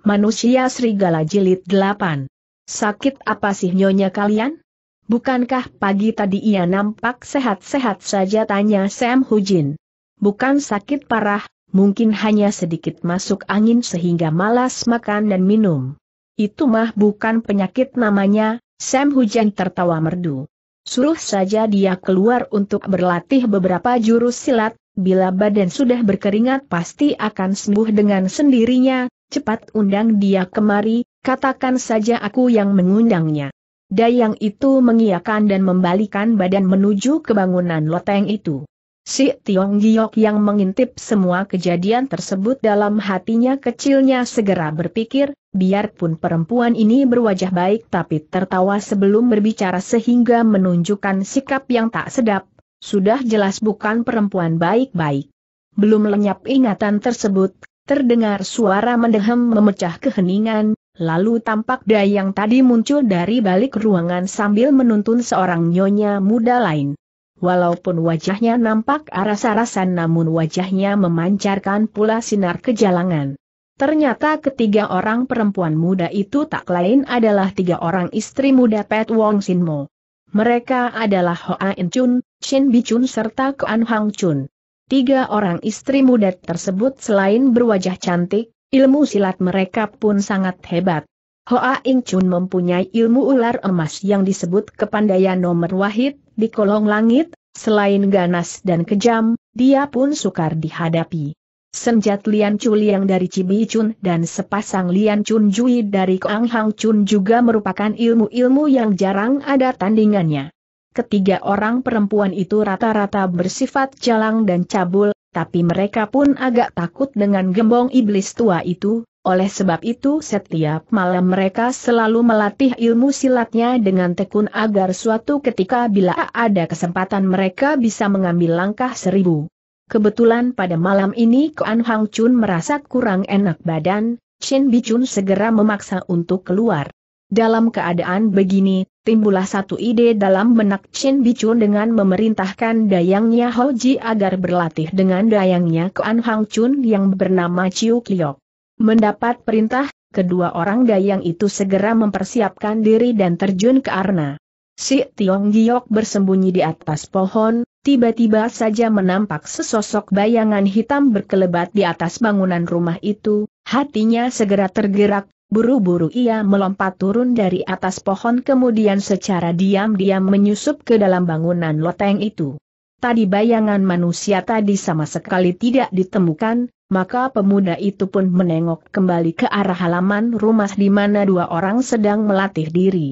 Manusia Serigala Jilid 8. Sakit apa sih nyonya kalian? Bukankah pagi tadi ia nampak sehat-sehat saja tanya Sam Hujin. Bukan sakit parah, mungkin hanya sedikit masuk angin sehingga malas makan dan minum. Itu mah bukan penyakit namanya, Sam Hujin tertawa merdu. Suruh saja dia keluar untuk berlatih beberapa jurus silat, bila badan sudah berkeringat pasti akan sembuh dengan sendirinya, Cepat undang dia kemari, katakan saja aku yang mengundangnya. Dayang itu mengiakan dan membalikan badan menuju ke bangunan loteng itu. Si Tiong Giok yang mengintip semua kejadian tersebut dalam hatinya kecilnya segera berpikir, biarpun perempuan ini berwajah baik tapi tertawa sebelum berbicara sehingga menunjukkan sikap yang tak sedap, sudah jelas bukan perempuan baik-baik. Belum lenyap ingatan tersebut, Terdengar suara mendehem memecah keheningan, lalu tampak Dayang tadi muncul dari balik ruangan sambil menuntun seorang nyonya muda lain. Walaupun wajahnya nampak aras-arasan namun wajahnya memancarkan pula sinar kejalangan. Ternyata ketiga orang perempuan muda itu tak lain adalah tiga orang istri muda Pet Wong sin mo Mereka adalah Hoa In Chun, Shin Bi Chun serta Kuan Hang Chun. Tiga orang istri muda tersebut selain berwajah cantik, ilmu silat mereka pun sangat hebat. Hoa Ing Chun mempunyai ilmu ular emas yang disebut kepandaian nomor wahid, di kolong langit, selain ganas dan kejam, dia pun sukar dihadapi. Senjat Lian Chul yang dari Cibi Chun dan sepasang Lian Chun Jui dari Kuang Hang Chun juga merupakan ilmu-ilmu yang jarang ada tandingannya. Ketiga orang perempuan itu rata-rata bersifat jalang dan cabul, tapi mereka pun agak takut dengan gembong iblis tua itu, oleh sebab itu setiap malam mereka selalu melatih ilmu silatnya dengan tekun agar suatu ketika bila ada kesempatan mereka bisa mengambil langkah seribu. Kebetulan pada malam ini Koan Hang Chun merasa kurang enak badan, Shin Chun segera memaksa untuk keluar. Dalam keadaan begini, timbullah satu ide dalam benak Chen Bichun dengan memerintahkan dayangnya Hoji agar berlatih dengan dayangnya Kuan Hang Chun yang bernama Chiu Kiok. Mendapat perintah, kedua orang dayang itu segera mempersiapkan diri dan terjun ke arna. Si Tiong Giok bersembunyi di atas pohon, tiba-tiba saja menampak sesosok bayangan hitam berkelebat di atas bangunan rumah itu, hatinya segera tergerak, Buru-buru ia melompat turun dari atas pohon kemudian secara diam-diam menyusup ke dalam bangunan loteng itu. Tadi bayangan manusia tadi sama sekali tidak ditemukan, maka pemuda itu pun menengok kembali ke arah halaman rumah di mana dua orang sedang melatih diri.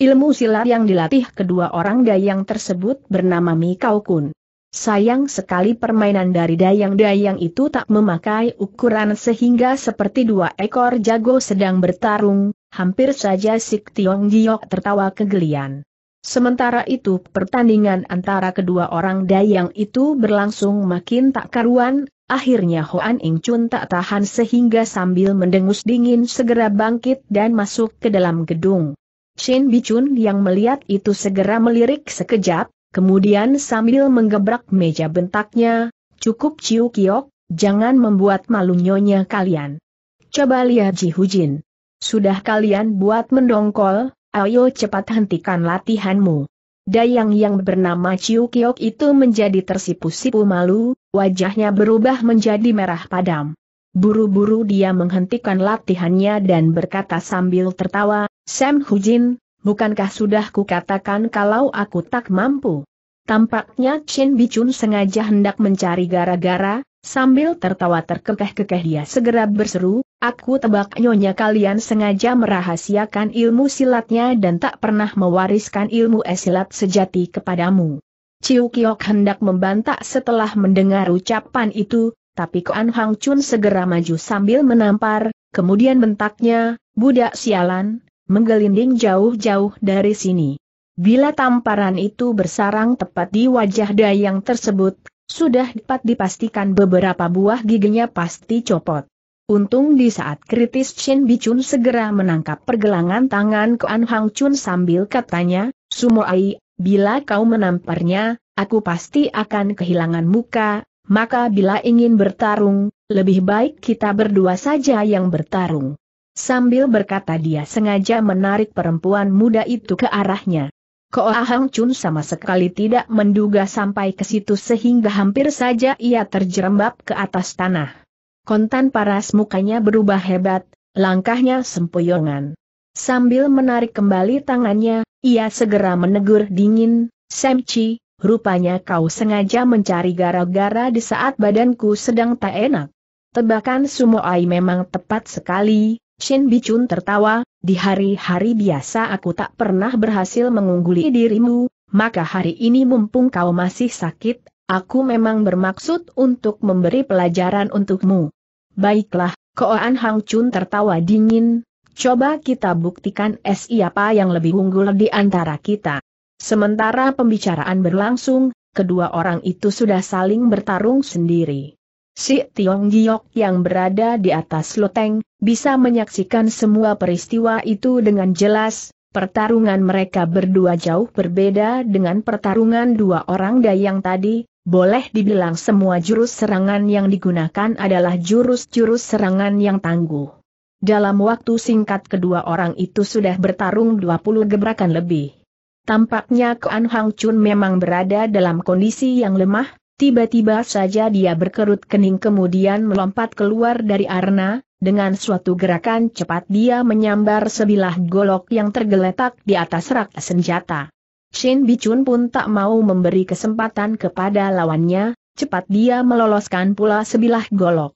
Ilmu silat yang dilatih kedua orang dayang tersebut bernama Mikau Kun. Sayang sekali permainan dari dayang-dayang itu tak memakai ukuran sehingga seperti dua ekor jago sedang bertarung, hampir saja Sik Tiong Giok tertawa kegelian. Sementara itu pertandingan antara kedua orang dayang itu berlangsung makin tak karuan, akhirnya Hoan Ing Chun tak tahan sehingga sambil mendengus dingin segera bangkit dan masuk ke dalam gedung. Shin Bichun yang melihat itu segera melirik sekejap, Kemudian sambil menggebrak meja bentaknya, cukup Ciu Kiok, jangan membuat malu nyonya kalian. Coba lihat Ji Hujin. Sudah kalian buat mendongkol, ayo cepat hentikan latihanmu. Dayang yang bernama Ciu Kiok itu menjadi tersipu-sipu malu, wajahnya berubah menjadi merah padam. Buru-buru dia menghentikan latihannya dan berkata sambil tertawa, Sam Hujin, Bukankah sudah kukatakan kalau aku tak mampu? Tampaknya Chen Bichun sengaja hendak mencari gara-gara, sambil tertawa terkekeh-kekeh dia segera berseru, aku tebak nyonya kalian sengaja merahasiakan ilmu silatnya dan tak pernah mewariskan ilmu esilat sejati kepadamu. Ciu Kiok hendak membantah setelah mendengar ucapan itu, tapi Koan Hang Chun segera maju sambil menampar, kemudian bentaknya, budak sialan, menggelinding jauh-jauh dari sini. Bila tamparan itu bersarang tepat di wajah Dayang tersebut, sudah dapat dipastikan beberapa buah giginya pasti copot. Untung di saat kritis Shin Bichun segera menangkap pergelangan tangan Kuan Hang Chun sambil katanya, Sumoai, bila kau menamparnya, aku pasti akan kehilangan muka, maka bila ingin bertarung, lebih baik kita berdua saja yang bertarung. Sambil berkata dia sengaja menarik perempuan muda itu ke arahnya. Koa Hang Chun sama sekali tidak menduga sampai ke situ sehingga hampir saja ia terjerembab ke atas tanah. Kontan paras mukanya berubah hebat, langkahnya sempoyongan. Sambil menarik kembali tangannya, ia segera menegur dingin, Sam Chi, rupanya kau sengaja mencari gara-gara di saat badanku sedang tak enak. Tebakan Sumo Ai memang tepat sekali, Shin Bichun tertawa, di hari-hari biasa aku tak pernah berhasil mengungguli dirimu, maka hari ini mumpung kau masih sakit, aku memang bermaksud untuk memberi pelajaran untukmu. Baiklah, Koan Hang Chun tertawa dingin, coba kita buktikan siapa yang lebih unggul di antara kita. Sementara pembicaraan berlangsung, kedua orang itu sudah saling bertarung sendiri. Si Tiong Giok yang berada di atas loteng, bisa menyaksikan semua peristiwa itu dengan jelas, pertarungan mereka berdua jauh berbeda dengan pertarungan dua orang dayang tadi, boleh dibilang semua jurus serangan yang digunakan adalah jurus-jurus serangan yang tangguh. Dalam waktu singkat kedua orang itu sudah bertarung 20 gebrakan lebih. Tampaknya Kuan Hang Chun memang berada dalam kondisi yang lemah, Tiba-tiba saja dia berkerut kening kemudian melompat keluar dari arna, dengan suatu gerakan cepat dia menyambar sebilah golok yang tergeletak di atas rak senjata. Shin Bichun pun tak mau memberi kesempatan kepada lawannya, cepat dia meloloskan pula sebilah golok.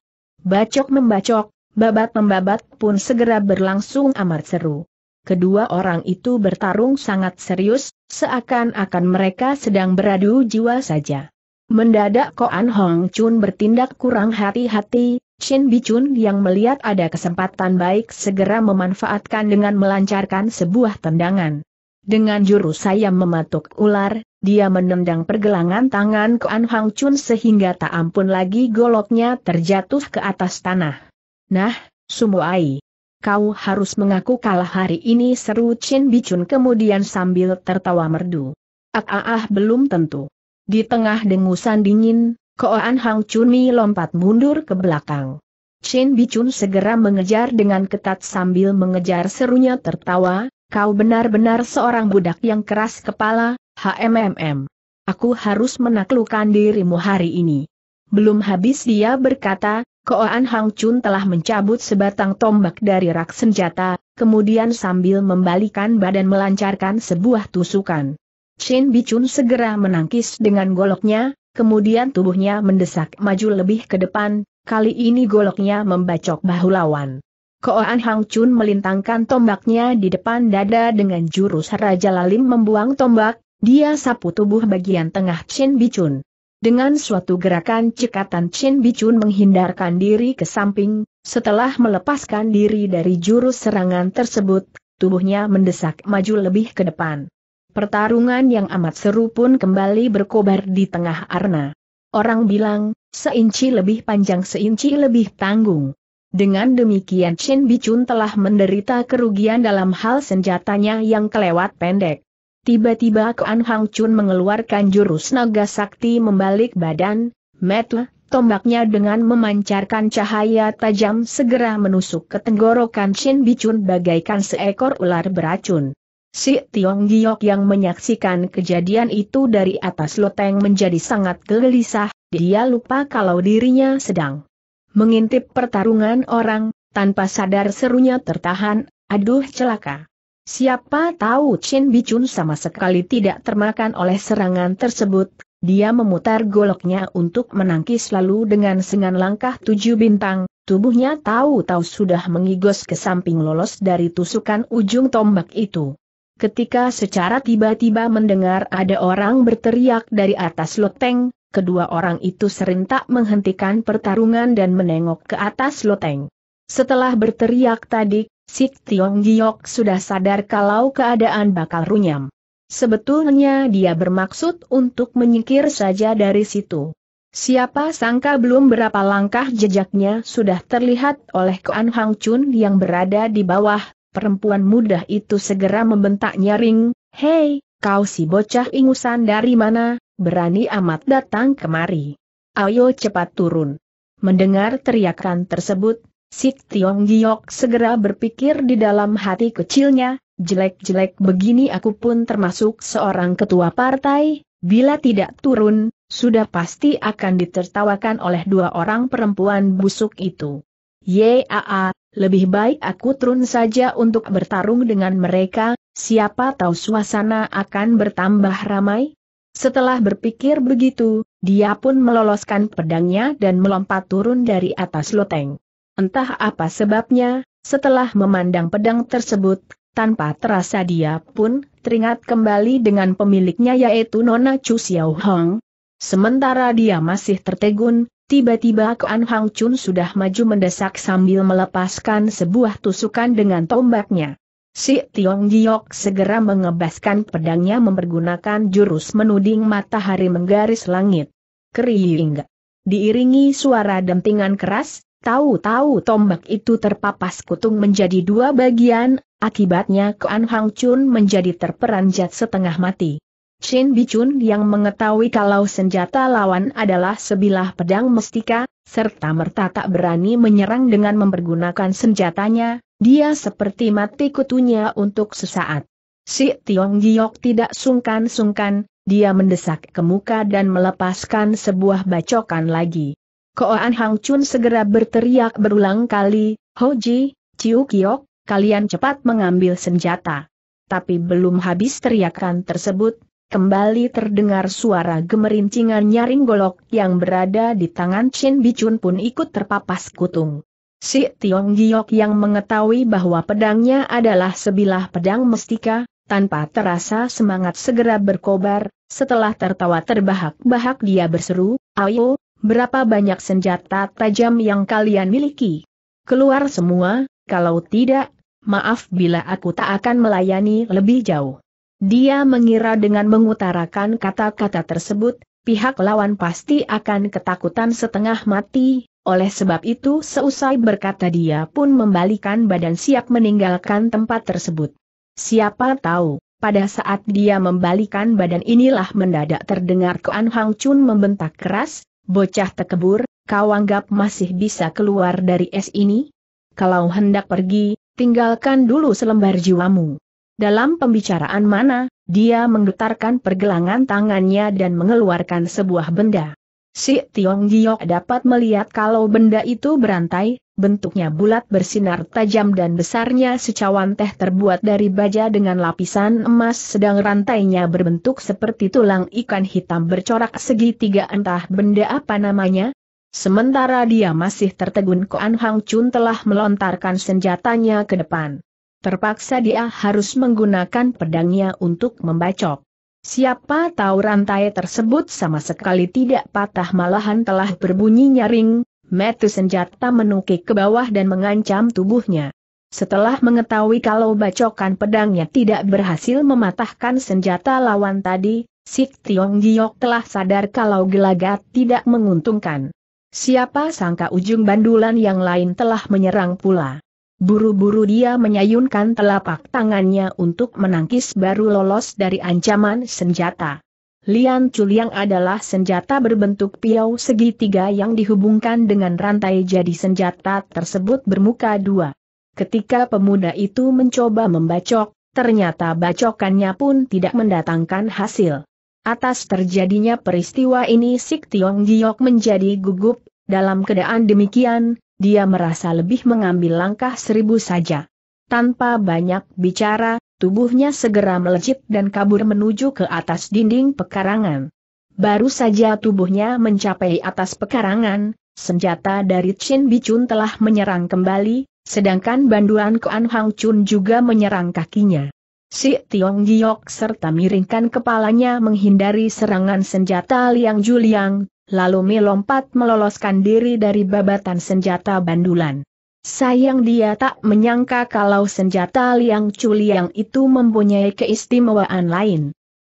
Bacok membacok, babat membabat pun segera berlangsung amat seru. Kedua orang itu bertarung sangat serius, seakan-akan mereka sedang beradu jiwa saja. Mendadak Koan Hong Chun bertindak kurang hati-hati, Chen Bichun yang melihat ada kesempatan baik segera memanfaatkan dengan melancarkan sebuah tendangan. Dengan jurus sayam mematuk ular, dia menendang pergelangan tangan Koan Hong Chun sehingga tak ampun lagi goloknya terjatuh ke atas tanah. Nah, Sumuai. Kau harus mengaku kalah hari ini seru Chen Bichun kemudian sambil tertawa merdu. Ah ah ah belum tentu. Di tengah dengusan dingin, Koan Hang Mi lompat mundur ke belakang. Chen Bichun segera mengejar dengan ketat sambil mengejar serunya tertawa, kau benar-benar seorang budak yang keras kepala, HMMM. Aku harus menaklukkan dirimu hari ini. Belum habis dia berkata, Koan Hang Chun telah mencabut sebatang tombak dari rak senjata, kemudian sambil membalikan badan melancarkan sebuah tusukan. Chen Bichun segera menangkis dengan goloknya, kemudian tubuhnya mendesak maju lebih ke depan, kali ini goloknya membacok bahu lawan. Koan Hang Chun melintangkan tombaknya di depan dada dengan jurus Raja Lalim membuang tombak, dia sapu tubuh bagian tengah Chen Bichun. Dengan suatu gerakan cekatan Chen Bichun menghindarkan diri ke samping, setelah melepaskan diri dari jurus serangan tersebut, tubuhnya mendesak maju lebih ke depan. Pertarungan yang amat seru pun kembali berkobar di tengah arena. Orang bilang, seinci lebih panjang seinci lebih tanggung. Dengan demikian Chen Bichun telah menderita kerugian dalam hal senjatanya yang kelewat pendek. Tiba-tiba Kuan Hang Chun mengeluarkan jurus naga sakti membalik badan, metu, tombaknya dengan memancarkan cahaya tajam segera menusuk ke tenggorokan Chen Bichun bagaikan seekor ular beracun. Si Tiong Giok yang menyaksikan kejadian itu dari atas loteng menjadi sangat gelisah, dia lupa kalau dirinya sedang mengintip pertarungan orang, tanpa sadar serunya tertahan, aduh celaka. Siapa tahu Chin Bichun sama sekali tidak termakan oleh serangan tersebut, dia memutar goloknya untuk menangkis lalu dengan sengan langkah tujuh bintang, tubuhnya tahu-tahu sudah mengigos ke samping lolos dari tusukan ujung tombak itu ketika secara tiba-tiba mendengar ada orang berteriak dari atas loteng, kedua orang itu serentak menghentikan pertarungan dan menengok ke atas loteng. Setelah berteriak tadi, Sik Tiong Giok sudah sadar kalau keadaan bakal runyam. Sebetulnya dia bermaksud untuk menyingkir saja dari situ. Siapa sangka belum berapa langkah jejaknya sudah terlihat oleh Koan Hang Chun yang berada di bawah, perempuan muda itu segera membentak nyaring, Hei, kau si bocah ingusan dari mana, berani amat datang kemari. Ayo cepat turun. Mendengar teriakan tersebut, Sik Tiong Giok segera berpikir di dalam hati kecilnya, jelek-jelek begini aku pun termasuk seorang ketua partai, bila tidak turun, sudah pasti akan ditertawakan oleh dua orang perempuan busuk itu. Yaa, lebih baik aku turun saja untuk bertarung dengan mereka, siapa tahu suasana akan bertambah ramai? Setelah berpikir begitu, dia pun meloloskan pedangnya dan melompat turun dari atas loteng. Entah apa sebabnya, setelah memandang pedang tersebut, tanpa terasa dia pun teringat kembali dengan pemiliknya yaitu Nona Chu Xiao Hong. Sementara dia masih tertegun, Tiba-tiba Kuan Hang Chun sudah maju mendesak sambil melepaskan sebuah tusukan dengan tombaknya. Si Tiong Giok segera mengebaskan pedangnya mempergunakan jurus menuding matahari menggaris langit. Kering. Diiringi suara dentingan keras, tahu-tahu tombak itu terpapas kutung menjadi dua bagian, akibatnya Kuan Hang Chun menjadi terperanjat setengah mati. Chin Bichun yang mengetahui kalau senjata lawan adalah sebilah pedang mestika, serta merta tak berani menyerang dengan mempergunakan senjatanya, dia seperti mati kutunya untuk sesaat. Si Tiong Giok tidak sungkan-sungkan, dia mendesak ke muka dan melepaskan sebuah bacokan lagi. Koan Hang Chun segera berteriak berulang kali, Hoji, Chiu Kiok, kalian cepat mengambil senjata. Tapi belum habis teriakan tersebut, Kembali terdengar suara gemerincingan nyaring golok yang berada di tangan Chin Bicun pun ikut terpapas kutung. Si Tiong Giok yang mengetahui bahwa pedangnya adalah sebilah pedang mestika, tanpa terasa semangat segera berkobar, setelah tertawa terbahak-bahak dia berseru, Ayo, berapa banyak senjata tajam yang kalian miliki? Keluar semua, kalau tidak, maaf bila aku tak akan melayani lebih jauh. Dia mengira dengan mengutarakan kata-kata tersebut, pihak lawan pasti akan ketakutan setengah mati, oleh sebab itu seusai berkata dia pun membalikan badan siap meninggalkan tempat tersebut. Siapa tahu, pada saat dia membalikan badan inilah mendadak terdengar Kuan Hang Chun membentak keras, bocah tekebur, kau anggap masih bisa keluar dari es ini? Kalau hendak pergi, tinggalkan dulu selembar jiwamu. Dalam pembicaraan mana, dia menggetarkan pergelangan tangannya dan mengeluarkan sebuah benda. Si Tiong Giok dapat melihat kalau benda itu berantai, bentuknya bulat bersinar tajam dan besarnya secawan teh terbuat dari baja dengan lapisan emas sedang rantainya berbentuk seperti tulang ikan hitam bercorak segitiga entah benda apa namanya. Sementara dia masih tertegun Koan Hang Chun telah melontarkan senjatanya ke depan. Terpaksa dia harus menggunakan pedangnya untuk membacok. Siapa tahu rantai tersebut sama sekali tidak patah malahan telah berbunyi nyaring, metu senjata menukik ke bawah dan mengancam tubuhnya. Setelah mengetahui kalau bacokan pedangnya tidak berhasil mematahkan senjata lawan tadi, Sik Tiong Giok telah sadar kalau gelagat tidak menguntungkan. Siapa sangka ujung bandulan yang lain telah menyerang pula. Buru-buru dia menyayunkan telapak tangannya untuk menangkis baru lolos dari ancaman senjata. Lian Chuliang adalah senjata berbentuk piau segitiga yang dihubungkan dengan rantai jadi senjata tersebut bermuka dua. Ketika pemuda itu mencoba membacok, ternyata bacokannya pun tidak mendatangkan hasil. Atas terjadinya peristiwa ini Sik Tiong Giok menjadi gugup, dalam keadaan demikian, dia merasa lebih mengambil langkah seribu saja. Tanpa banyak bicara, tubuhnya segera melejit dan kabur menuju ke atas dinding pekarangan. Baru saja tubuhnya mencapai atas pekarangan, senjata dari Chin Bichun telah menyerang kembali, sedangkan banduan Koan Hang Chun juga menyerang kakinya. Si Tiong Giok serta miringkan kepalanya menghindari serangan senjata Liang Juliang, lalu melompat meloloskan diri dari babatan senjata bandulan. Sayang dia tak menyangka kalau senjata Liang Chuliang itu mempunyai keistimewaan lain.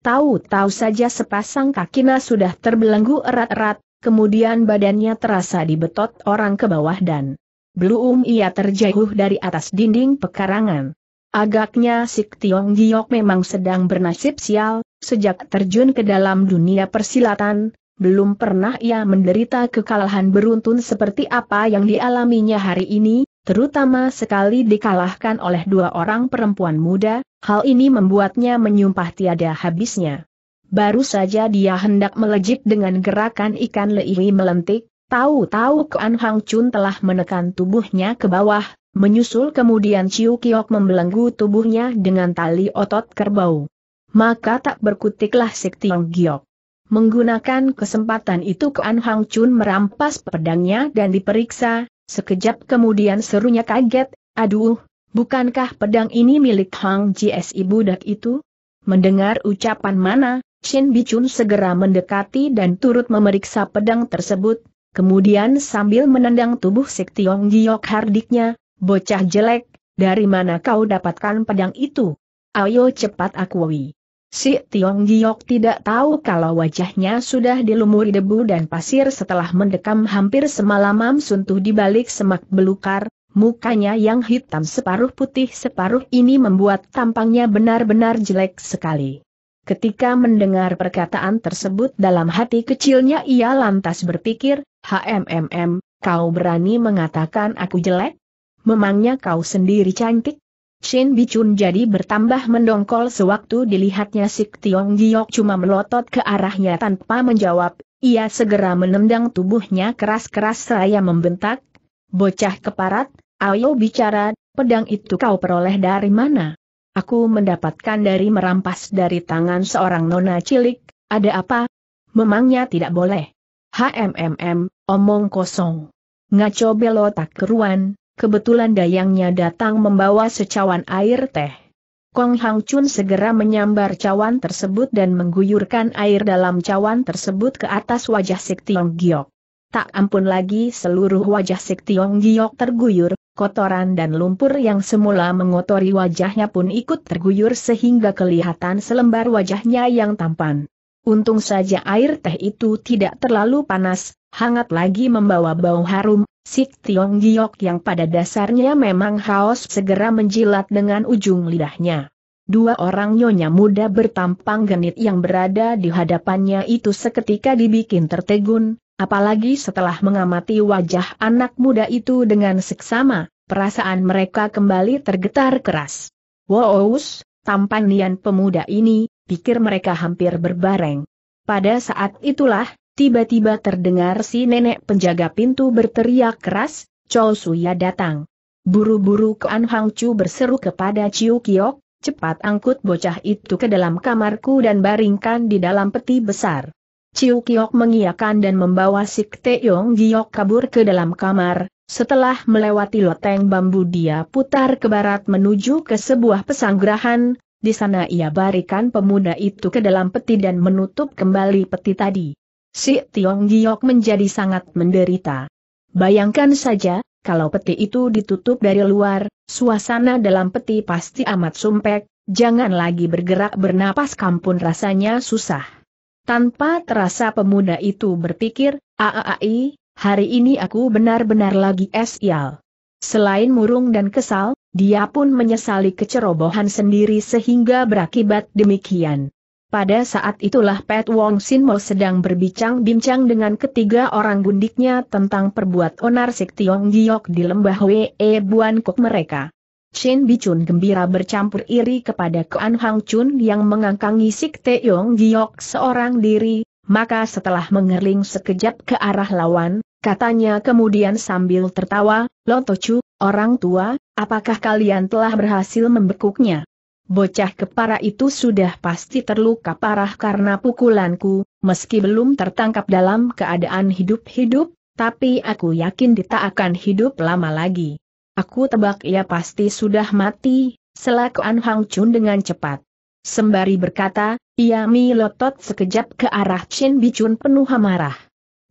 Tahu-tahu saja sepasang kakinya sudah terbelenggu erat-erat, kemudian badannya terasa dibetot orang ke bawah dan belum ia terjauh dari atas dinding pekarangan. Agaknya si Tiong Giok memang sedang bernasib sial, sejak terjun ke dalam dunia persilatan, belum pernah ia menderita kekalahan beruntun seperti apa yang dialaminya hari ini, terutama sekali dikalahkan oleh dua orang perempuan muda, hal ini membuatnya menyumpah tiada habisnya. Baru saja dia hendak melejit dengan gerakan ikan leiwi melentik, tahu-tahu Kuan Hang Chun telah menekan tubuhnya ke bawah, menyusul kemudian Ciu Kiok membelenggu tubuhnya dengan tali otot kerbau. Maka tak berkutiklah Sik Tiong Giok. Menggunakan kesempatan itu Kuan Hang Chun merampas pedangnya dan diperiksa, sekejap kemudian serunya kaget, aduh, bukankah pedang ini milik Hang Jsi budak itu? Mendengar ucapan mana, Shin Bichun segera mendekati dan turut memeriksa pedang tersebut, kemudian sambil menendang tubuh Tiong Giok hardiknya, bocah jelek, dari mana kau dapatkan pedang itu? Ayo cepat akui. Si Tiong Giok tidak tahu kalau wajahnya sudah dilumuri debu dan pasir setelah mendekam hampir semalaman suntuh di balik semak belukar, mukanya yang hitam separuh putih separuh ini membuat tampangnya benar-benar jelek sekali. Ketika mendengar perkataan tersebut dalam hati kecilnya ia lantas berpikir, HMMM, kau berani mengatakan aku jelek? Memangnya kau sendiri cantik? Shin Bichun jadi bertambah mendongkol sewaktu dilihatnya Sik Tiong Giok cuma melotot ke arahnya tanpa menjawab, ia segera menendang tubuhnya keras-keras seraya membentak, Bocah keparat, ayo bicara, pedang itu kau peroleh dari mana? Aku mendapatkan dari merampas dari tangan seorang nona cilik, ada apa? Memangnya tidak boleh. HMMM, omong kosong. Ngaco belotak keruan, kebetulan dayangnya datang membawa secawan air teh. Kong Hang Chun segera menyambar cawan tersebut dan mengguyurkan air dalam cawan tersebut ke atas wajah Sik Tiong Giok. Tak ampun lagi seluruh wajah Sik Tiong Giok terguyur, kotoran dan lumpur yang semula mengotori wajahnya pun ikut terguyur sehingga kelihatan selembar wajahnya yang tampan. Untung saja air teh itu tidak terlalu panas, hangat lagi membawa bau harum, Sik Tiong Giok yang pada dasarnya memang haus segera menjilat dengan ujung lidahnya. Dua orang nyonya muda bertampang genit yang berada di hadapannya itu seketika dibikin tertegun, apalagi setelah mengamati wajah anak muda itu dengan seksama, perasaan mereka kembali tergetar keras. Wows, tampan nian pemuda ini, pikir mereka hampir berbareng. Pada saat itulah, Tiba-tiba terdengar si nenek penjaga pintu berteriak keras, Chou Suya datang. Buru-buru Kuan Hang Chu berseru kepada Chiu Kiok, cepat angkut bocah itu ke dalam kamarku dan baringkan di dalam peti besar. Chiu Kiok mengiakan dan membawa Sik Teong Giok kabur ke dalam kamar, setelah melewati loteng bambu dia putar ke barat menuju ke sebuah pesanggrahan, di sana ia barikan pemuda itu ke dalam peti dan menutup kembali peti tadi. Si Tiong Giok menjadi sangat menderita. Bayangkan saja, kalau peti itu ditutup dari luar, suasana dalam peti pasti amat sumpek, jangan lagi bergerak bernapas kampun rasanya susah. Tanpa terasa pemuda itu berpikir, aai, hari ini aku benar-benar lagi esial. Selain murung dan kesal, dia pun menyesali kecerobohan sendiri sehingga berakibat demikian. Pada saat itulah Pat Wong Sin Mo sedang berbincang-bincang dengan ketiga orang gundiknya tentang perbuat onar Sik Tiong Giok di lembah Wee e Buan Kuk mereka. Chen Bichun gembira bercampur iri kepada Kuan Hang Chun yang mengangkangi Sik Yong Giok seorang diri, maka setelah mengerling sekejap ke arah lawan, katanya kemudian sambil tertawa, Lotocu, orang tua, apakah kalian telah berhasil membekuknya? Bocah kepara itu sudah pasti terluka parah karena pukulanku, meski belum tertangkap dalam keadaan hidup-hidup, tapi aku yakin tak akan hidup lama lagi. Aku tebak ia pasti sudah mati, selaku An Hang Chun dengan cepat. Sembari berkata, ia milotot sekejap ke arah Chin Bichun penuh amarah.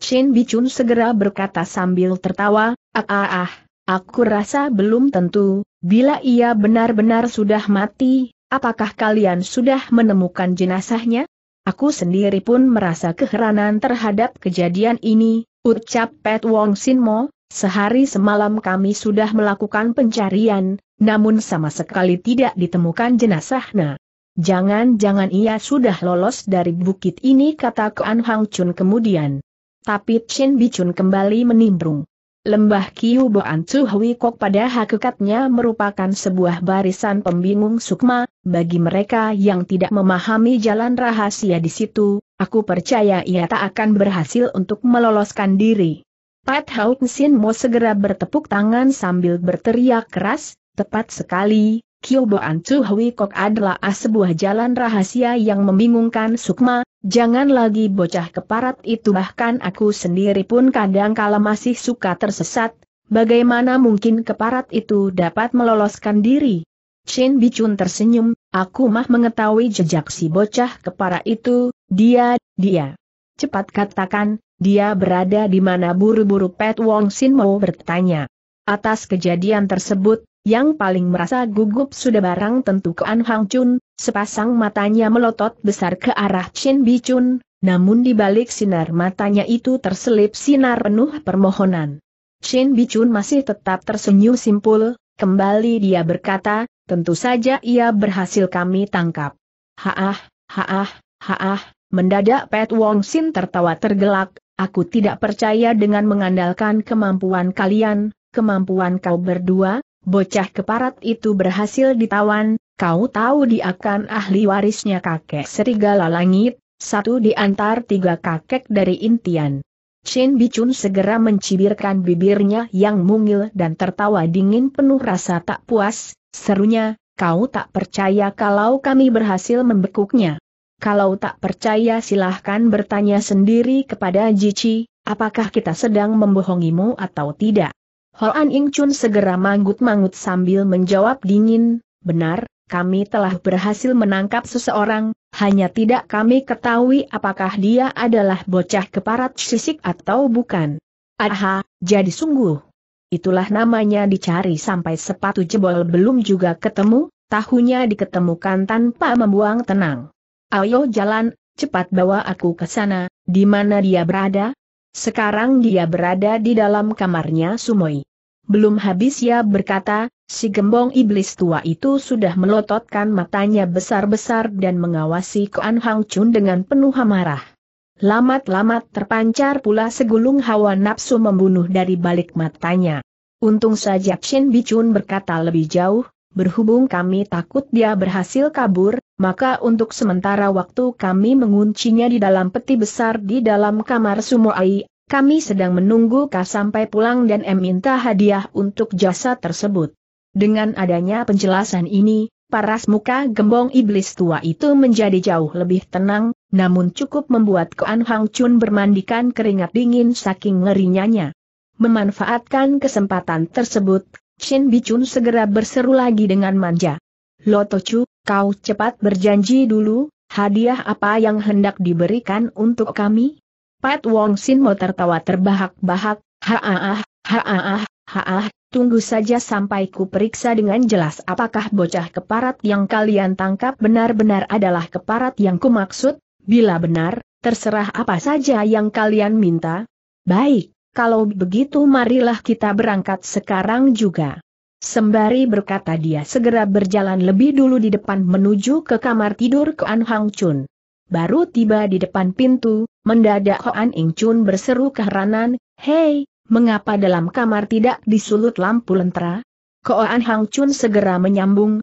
Chin Bichun segera berkata sambil tertawa, ah ah ah, aku rasa belum tentu, Bila ia benar-benar sudah mati, apakah kalian sudah menemukan jenazahnya? Aku sendiri pun merasa keheranan terhadap kejadian ini, ucap Pet Wong Sin Mo. sehari semalam kami sudah melakukan pencarian, namun sama sekali tidak ditemukan jenazahnya. Jangan-jangan ia sudah lolos dari bukit ini kata Kuan Hang Chun kemudian. Tapi Chen Chun kembali menimbrung. Lembah Kiu Boan Chu Hui Kok pada hakikatnya merupakan sebuah barisan pembingung sukma, bagi mereka yang tidak memahami jalan rahasia di situ, aku percaya ia tak akan berhasil untuk meloloskan diri. Pat Haut Sin Mo segera bertepuk tangan sambil berteriak keras, tepat sekali, Kiu Boan Chu Hui Kok adalah sebuah jalan rahasia yang membingungkan sukma, Jangan lagi bocah keparat itu bahkan aku sendiri pun kadang kala masih suka tersesat, bagaimana mungkin keparat itu dapat meloloskan diri? Chen Bicun tersenyum, aku mah mengetahui jejak si bocah kepara itu, dia, dia. Cepat katakan, dia berada di mana buru-buru Pet Wong Sin mau bertanya. Atas kejadian tersebut, yang paling merasa gugup sudah barang tentu ke An Hang Chun, sepasang matanya melotot besar ke arah Chin Bi Chun, namun di balik sinar matanya itu terselip sinar penuh permohonan. Chin Bi Chun masih tetap tersenyum simpul, kembali dia berkata, tentu saja ia berhasil kami tangkap. Haah, haah, haah, mendadak Pet Wong Sin tertawa tergelak, aku tidak percaya dengan mengandalkan kemampuan kalian, kemampuan kau berdua, Bocah keparat itu berhasil ditawan, kau tahu dia akan ahli warisnya kakek serigala langit, satu di antar tiga kakek dari intian. Chen Bichun segera mencibirkan bibirnya yang mungil dan tertawa dingin penuh rasa tak puas, serunya, kau tak percaya kalau kami berhasil membekuknya. Kalau tak percaya silahkan bertanya sendiri kepada Jici, apakah kita sedang membohongimu atau tidak. Hoan Ing Chun segera manggut-manggut sambil menjawab dingin, benar, kami telah berhasil menangkap seseorang, hanya tidak kami ketahui apakah dia adalah bocah keparat sisik atau bukan. Aha, jadi sungguh. Itulah namanya dicari sampai sepatu jebol belum juga ketemu, tahunya diketemukan tanpa membuang tenang. Ayo jalan, cepat bawa aku ke sana, di mana dia berada, sekarang dia berada di dalam kamarnya Sumoi. Belum habis ia berkata, si gembong iblis tua itu sudah melototkan matanya besar-besar dan mengawasi Koan Hang Chun dengan penuh amarah. Lamat-lamat terpancar pula segulung hawa nafsu membunuh dari balik matanya. Untung saja Shin Bichun berkata lebih jauh, berhubung kami takut dia berhasil kabur, maka untuk sementara waktu kami menguncinya di dalam peti besar di dalam kamar Sumoai, kami sedang menunggu kah sampai pulang dan M minta hadiah untuk jasa tersebut. Dengan adanya penjelasan ini, paras muka gembong iblis tua itu menjadi jauh lebih tenang, namun cukup membuat Koan Hang Chun bermandikan keringat dingin saking ngerinya. Memanfaatkan kesempatan tersebut, Shin Bichun segera berseru lagi dengan manja. Lotocu, kau cepat berjanji dulu, hadiah apa yang hendak diberikan untuk kami? Pat Wong Sin mau tertawa terbahak-bahak, haaah, haaah, haaah, tunggu saja sampai ku periksa dengan jelas apakah bocah keparat yang kalian tangkap benar-benar adalah keparat yang kumaksud, bila benar, terserah apa saja yang kalian minta. Baik, kalau begitu marilah kita berangkat sekarang juga. Sembari berkata dia segera berjalan lebih dulu di depan menuju ke kamar tidur Koan Hang Chun. Baru tiba di depan pintu, mendadak Koan Ing Chun berseru keheranan, Hei, mengapa dalam kamar tidak disulut lampu lentera? Koan Hang Chun segera menyambung,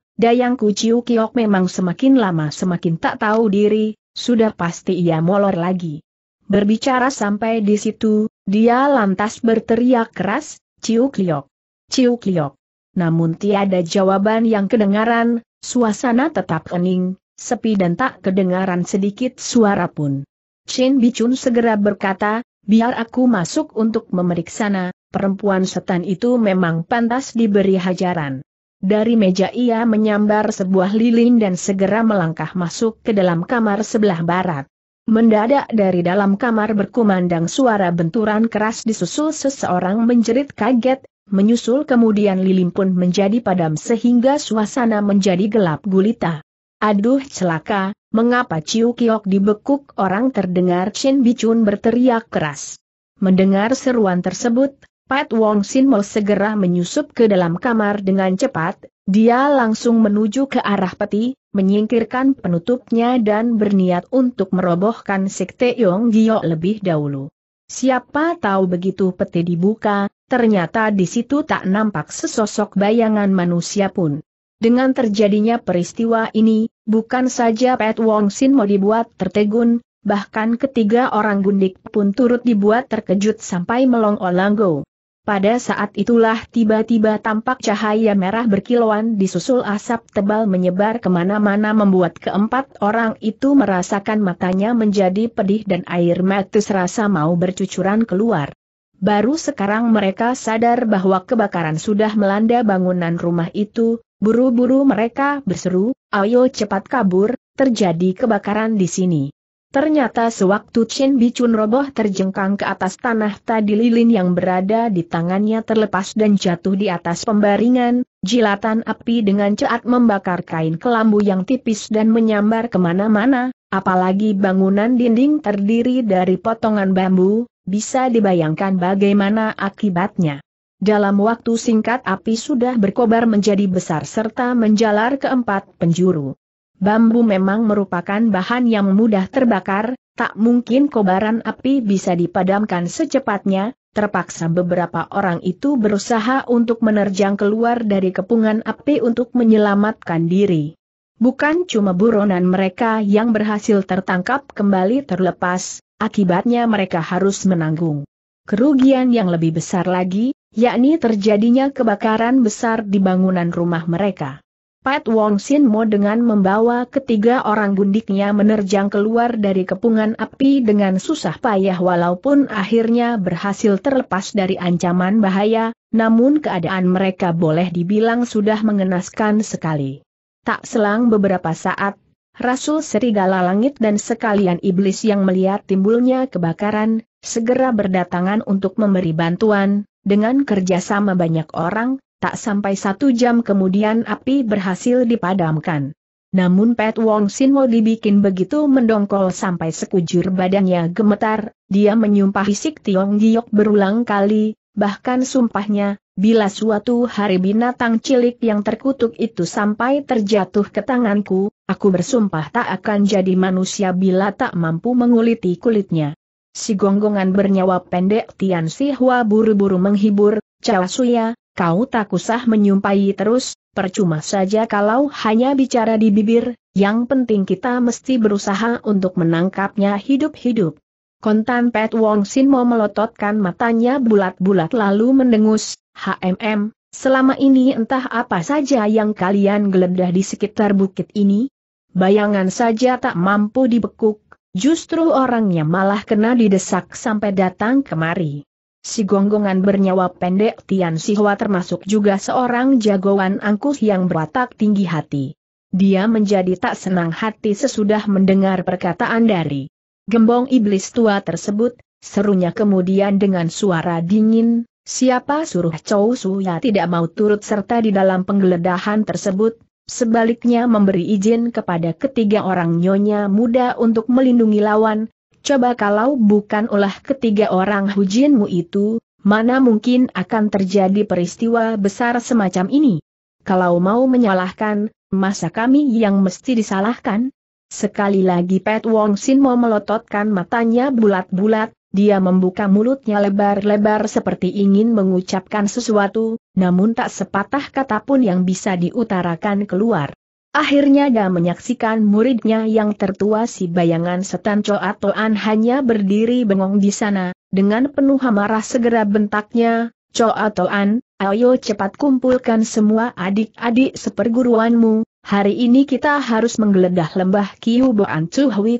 Ku Ciu Kiok memang semakin lama semakin tak tahu diri, sudah pasti ia molor lagi. Berbicara sampai di situ, dia lantas berteriak keras, Ciu Kiok! Ciu Kiok! namun tiada jawaban yang kedengaran, suasana tetap hening, sepi dan tak kedengaran sedikit suara pun. Shin Bichun segera berkata, biar aku masuk untuk memeriksana, perempuan setan itu memang pantas diberi hajaran. Dari meja ia menyambar sebuah lilin dan segera melangkah masuk ke dalam kamar sebelah barat. Mendadak dari dalam kamar berkumandang suara benturan keras disusul seseorang menjerit kaget, Menyusul kemudian lilin pun menjadi padam sehingga suasana menjadi gelap gulita. Aduh celaka, mengapa Ciu Kiok dibekuk orang terdengar Chen Bichun berteriak keras. Mendengar seruan tersebut, Pat Wong Sin Mo segera menyusup ke dalam kamar dengan cepat, dia langsung menuju ke arah peti, menyingkirkan penutupnya dan berniat untuk merobohkan Sekte Yong Giok lebih dahulu. Siapa tahu begitu peti dibuka, ternyata di situ tak nampak sesosok bayangan manusia pun. Dengan terjadinya peristiwa ini, bukan saja Pat Wong Sin mau dibuat tertegun, bahkan ketiga orang gundik pun turut dibuat terkejut sampai melongo-langgo. Pada saat itulah tiba-tiba tampak cahaya merah berkilauan disusul asap tebal menyebar kemana-mana membuat keempat orang itu merasakan matanya menjadi pedih dan air mata serasa mau bercucuran keluar. Baru sekarang mereka sadar bahwa kebakaran sudah melanda bangunan rumah itu, buru-buru mereka berseru, ayo cepat kabur, terjadi kebakaran di sini. Ternyata sewaktu Chen Bicun roboh terjengkang ke atas tanah tadi lilin yang berada di tangannya terlepas dan jatuh di atas pembaringan, jilatan api dengan cepat membakar kain kelambu yang tipis dan menyambar kemana-mana, apalagi bangunan dinding terdiri dari potongan bambu, bisa dibayangkan bagaimana akibatnya. Dalam waktu singkat api sudah berkobar menjadi besar serta menjalar ke empat penjuru. Bambu memang merupakan bahan yang mudah terbakar, tak mungkin kobaran api bisa dipadamkan secepatnya, terpaksa beberapa orang itu berusaha untuk menerjang keluar dari kepungan api untuk menyelamatkan diri. Bukan cuma buronan mereka yang berhasil tertangkap kembali terlepas, akibatnya mereka harus menanggung kerugian yang lebih besar lagi, yakni terjadinya kebakaran besar di bangunan rumah mereka. Pat Wong Sin Mo dengan membawa ketiga orang gundiknya menerjang keluar dari kepungan api dengan susah payah walaupun akhirnya berhasil terlepas dari ancaman bahaya, namun keadaan mereka boleh dibilang sudah mengenaskan sekali. Tak selang beberapa saat, Rasul Serigala Langit dan sekalian iblis yang melihat timbulnya kebakaran, segera berdatangan untuk memberi bantuan, dengan kerjasama banyak orang, Tak sampai satu jam kemudian api berhasil dipadamkan. Namun Pat Wong Sin Wo dibikin begitu mendongkol sampai sekujur badannya gemetar, dia menyumpah Sik Tiong Giok berulang kali, bahkan sumpahnya, bila suatu hari binatang cilik yang terkutuk itu sampai terjatuh ke tanganku, aku bersumpah tak akan jadi manusia bila tak mampu menguliti kulitnya. Si gonggongan bernyawa pendek Tian Si Hua buru-buru menghibur, Cao Suya, kau tak usah menyumpahi terus, percuma saja kalau hanya bicara di bibir, yang penting kita mesti berusaha untuk menangkapnya hidup-hidup. Kontan Pet Wong Sin mau melototkan matanya bulat-bulat lalu mendengus, HMM, selama ini entah apa saja yang kalian geledah di sekitar bukit ini, bayangan saja tak mampu dibekuk, justru orangnya malah kena didesak sampai datang kemari. Si gonggongan bernyawa pendek Tian Sihua termasuk juga seorang jagoan angkus yang berwatak tinggi hati. Dia menjadi tak senang hati sesudah mendengar perkataan dari gembong iblis tua tersebut, serunya kemudian dengan suara dingin, siapa suruh Su ya tidak mau turut serta di dalam penggeledahan tersebut, sebaliknya memberi izin kepada ketiga orang nyonya muda untuk melindungi lawan, coba kalau bukan ulah ketiga orang hujinmu itu, mana mungkin akan terjadi peristiwa besar semacam ini? Kalau mau menyalahkan, masa kami yang mesti disalahkan? Sekali lagi Pat Wong Sin mau melototkan matanya bulat-bulat, dia membuka mulutnya lebar-lebar seperti ingin mengucapkan sesuatu, namun tak sepatah kata pun yang bisa diutarakan keluar. Akhirnya dia menyaksikan muridnya yang tertua si bayangan setan coatoan Toan hanya berdiri bengong di sana, dengan penuh amarah segera bentaknya, coatoan, Toan, ayo cepat kumpulkan semua adik-adik seperguruanmu, hari ini kita harus menggeledah lembah Kiu Boan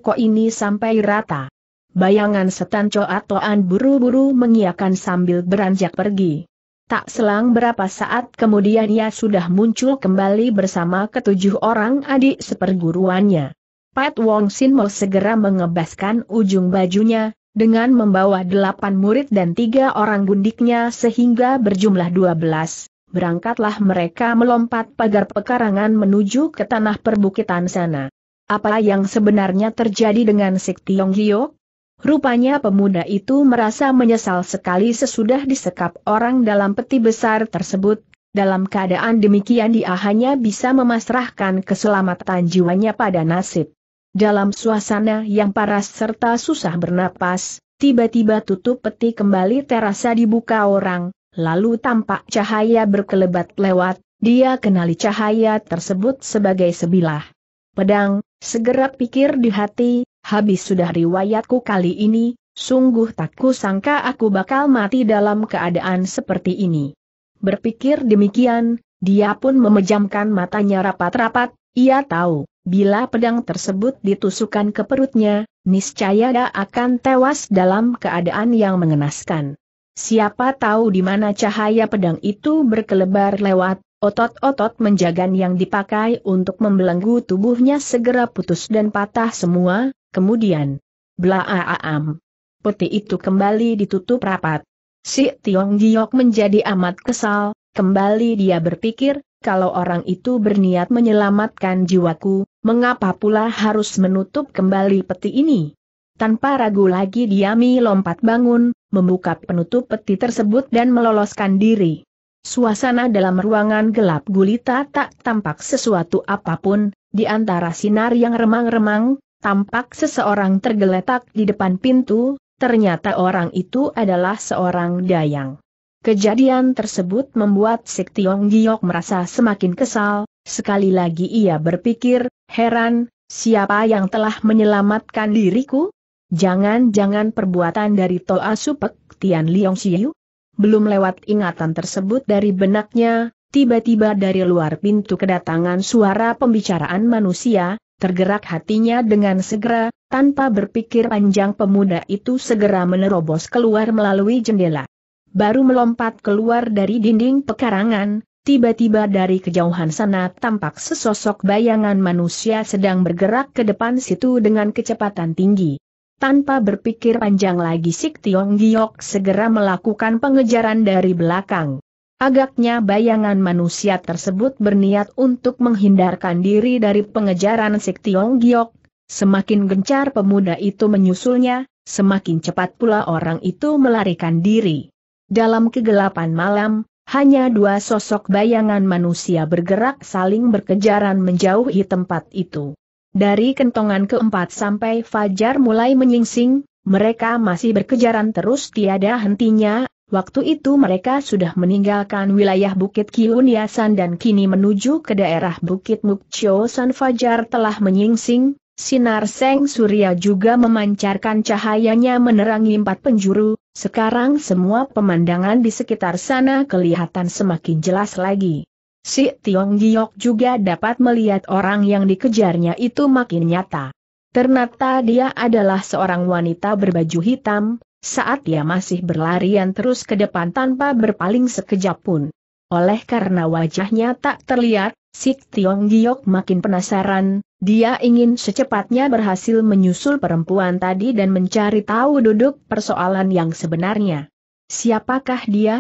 Ko ini sampai rata. Bayangan setan coatoan Toan buru-buru mengiakan sambil beranjak pergi. Tak selang berapa saat kemudian ia sudah muncul kembali bersama ketujuh orang adik seperguruannya. Pat Wong Sin mau segera mengebaskan ujung bajunya, dengan membawa delapan murid dan tiga orang gundiknya sehingga berjumlah dua belas. Berangkatlah mereka melompat pagar pekarangan menuju ke tanah perbukitan sana. Apa yang sebenarnya terjadi dengan Sik Tiong Hiok? Rupanya pemuda itu merasa menyesal sekali sesudah disekap orang dalam peti besar tersebut, dalam keadaan demikian dia hanya bisa memasrahkan keselamatan jiwanya pada nasib. Dalam suasana yang paras serta susah bernapas, tiba-tiba tutup peti kembali terasa dibuka orang, lalu tampak cahaya berkelebat lewat, dia kenali cahaya tersebut sebagai sebilah pedang, segera pikir di hati, habis sudah riwayatku kali ini, sungguh tak kusangka aku bakal mati dalam keadaan seperti ini. Berpikir demikian, dia pun memejamkan matanya rapat-rapat, ia tahu, bila pedang tersebut ditusukkan ke perutnya, niscaya dia akan tewas dalam keadaan yang mengenaskan. Siapa tahu di mana cahaya pedang itu berkelebar lewat, otot-otot menjagan yang dipakai untuk membelenggu tubuhnya segera putus dan patah semua, Kemudian, blaaam. Peti itu kembali ditutup rapat. Si Tiong Giok menjadi amat kesal, kembali dia berpikir, kalau orang itu berniat menyelamatkan jiwaku, mengapa pula harus menutup kembali peti ini? Tanpa ragu lagi diami lompat bangun, membuka penutup peti tersebut dan meloloskan diri. Suasana dalam ruangan gelap gulita tak tampak sesuatu apapun, di antara sinar yang remang-remang, tampak seseorang tergeletak di depan pintu, ternyata orang itu adalah seorang dayang. Kejadian tersebut membuat Sik Tiong Giok merasa semakin kesal, sekali lagi ia berpikir, heran, siapa yang telah menyelamatkan diriku? Jangan-jangan perbuatan dari Toa Supek Tian Liong Siu? Belum lewat ingatan tersebut dari benaknya, tiba-tiba dari luar pintu kedatangan suara pembicaraan manusia, Tergerak hatinya dengan segera, tanpa berpikir panjang pemuda itu segera menerobos keluar melalui jendela. Baru melompat keluar dari dinding pekarangan, tiba-tiba dari kejauhan sana tampak sesosok bayangan manusia sedang bergerak ke depan situ dengan kecepatan tinggi. Tanpa berpikir panjang lagi Sik Tiong Giok segera melakukan pengejaran dari belakang. Agaknya bayangan manusia tersebut berniat untuk menghindarkan diri dari pengejaran Sik Tiong Giok. Semakin gencar pemuda itu menyusulnya, semakin cepat pula orang itu melarikan diri. Dalam kegelapan malam, hanya dua sosok bayangan manusia bergerak saling berkejaran menjauhi tempat itu. Dari kentongan keempat sampai fajar mulai menyingsing, mereka masih berkejaran terus tiada hentinya, Waktu itu mereka sudah meninggalkan wilayah Bukit Kiuniasan dan kini menuju ke daerah Bukit Mukcio San Fajar telah menyingsing, sinar Seng Surya juga memancarkan cahayanya menerangi empat penjuru, sekarang semua pemandangan di sekitar sana kelihatan semakin jelas lagi. Si Tiong Giok juga dapat melihat orang yang dikejarnya itu makin nyata. Ternyata dia adalah seorang wanita berbaju hitam, saat dia masih berlarian terus ke depan tanpa berpaling sekejap pun. Oleh karena wajahnya tak terlihat, Sik Tiong Giok makin penasaran, dia ingin secepatnya berhasil menyusul perempuan tadi dan mencari tahu duduk persoalan yang sebenarnya. Siapakah dia?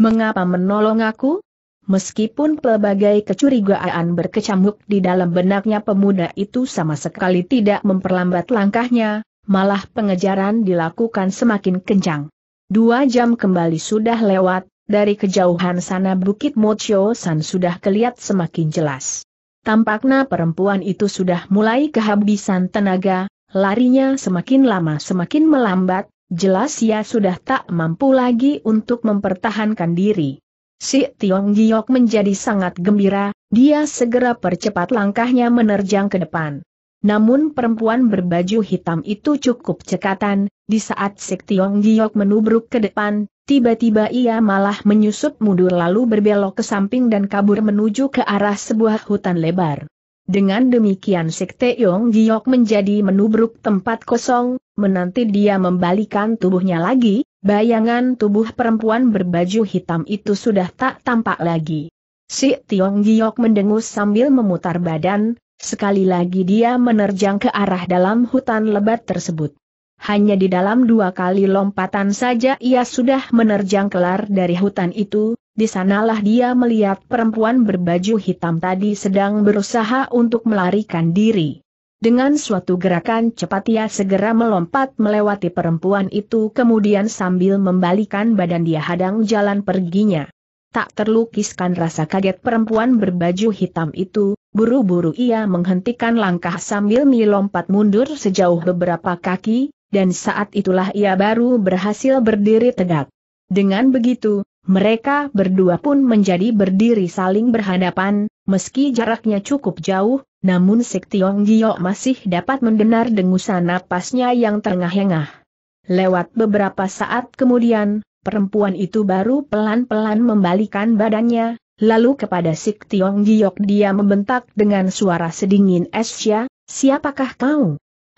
Mengapa menolong aku? Meskipun pelbagai kecurigaan berkecamuk di dalam benaknya pemuda itu sama sekali tidak memperlambat langkahnya, malah pengejaran dilakukan semakin kencang. Dua jam kembali sudah lewat, dari kejauhan sana Bukit Mocho San sudah kelihat semakin jelas. Tampaknya perempuan itu sudah mulai kehabisan tenaga, larinya semakin lama semakin melambat, jelas ia sudah tak mampu lagi untuk mempertahankan diri. Si Tiong Giok menjadi sangat gembira, dia segera percepat langkahnya menerjang ke depan. Namun perempuan berbaju hitam itu cukup cekatan, di saat Sektiong Giok menubruk ke depan, tiba-tiba ia malah menyusup mundur lalu berbelok ke samping dan kabur menuju ke arah sebuah hutan lebar. Dengan demikian Sektiong Giok menjadi menubruk tempat kosong, menanti dia membalikan tubuhnya lagi, bayangan tubuh perempuan berbaju hitam itu sudah tak tampak lagi. Si Tiong Giok mendengus sambil memutar badan, Sekali lagi dia menerjang ke arah dalam hutan lebat tersebut. Hanya di dalam dua kali lompatan saja ia sudah menerjang kelar dari hutan itu, di sanalah dia melihat perempuan berbaju hitam tadi sedang berusaha untuk melarikan diri. Dengan suatu gerakan cepat ia segera melompat melewati perempuan itu kemudian sambil membalikan badan dia hadang jalan perginya. Tak terlukiskan rasa kaget perempuan berbaju hitam itu, Buru-buru ia menghentikan langkah sambil melompat mundur sejauh beberapa kaki, dan saat itulah ia baru berhasil berdiri tegak. Dengan begitu, mereka berdua pun menjadi berdiri saling berhadapan, meski jaraknya cukup jauh, namun Sik Tiong Gio masih dapat mendengar dengusan napasnya yang terengah-engah. Lewat beberapa saat kemudian, perempuan itu baru pelan-pelan membalikan badannya, Lalu kepada Sik Tiong Giok dia membentak dengan suara sedingin esya, siapakah kau?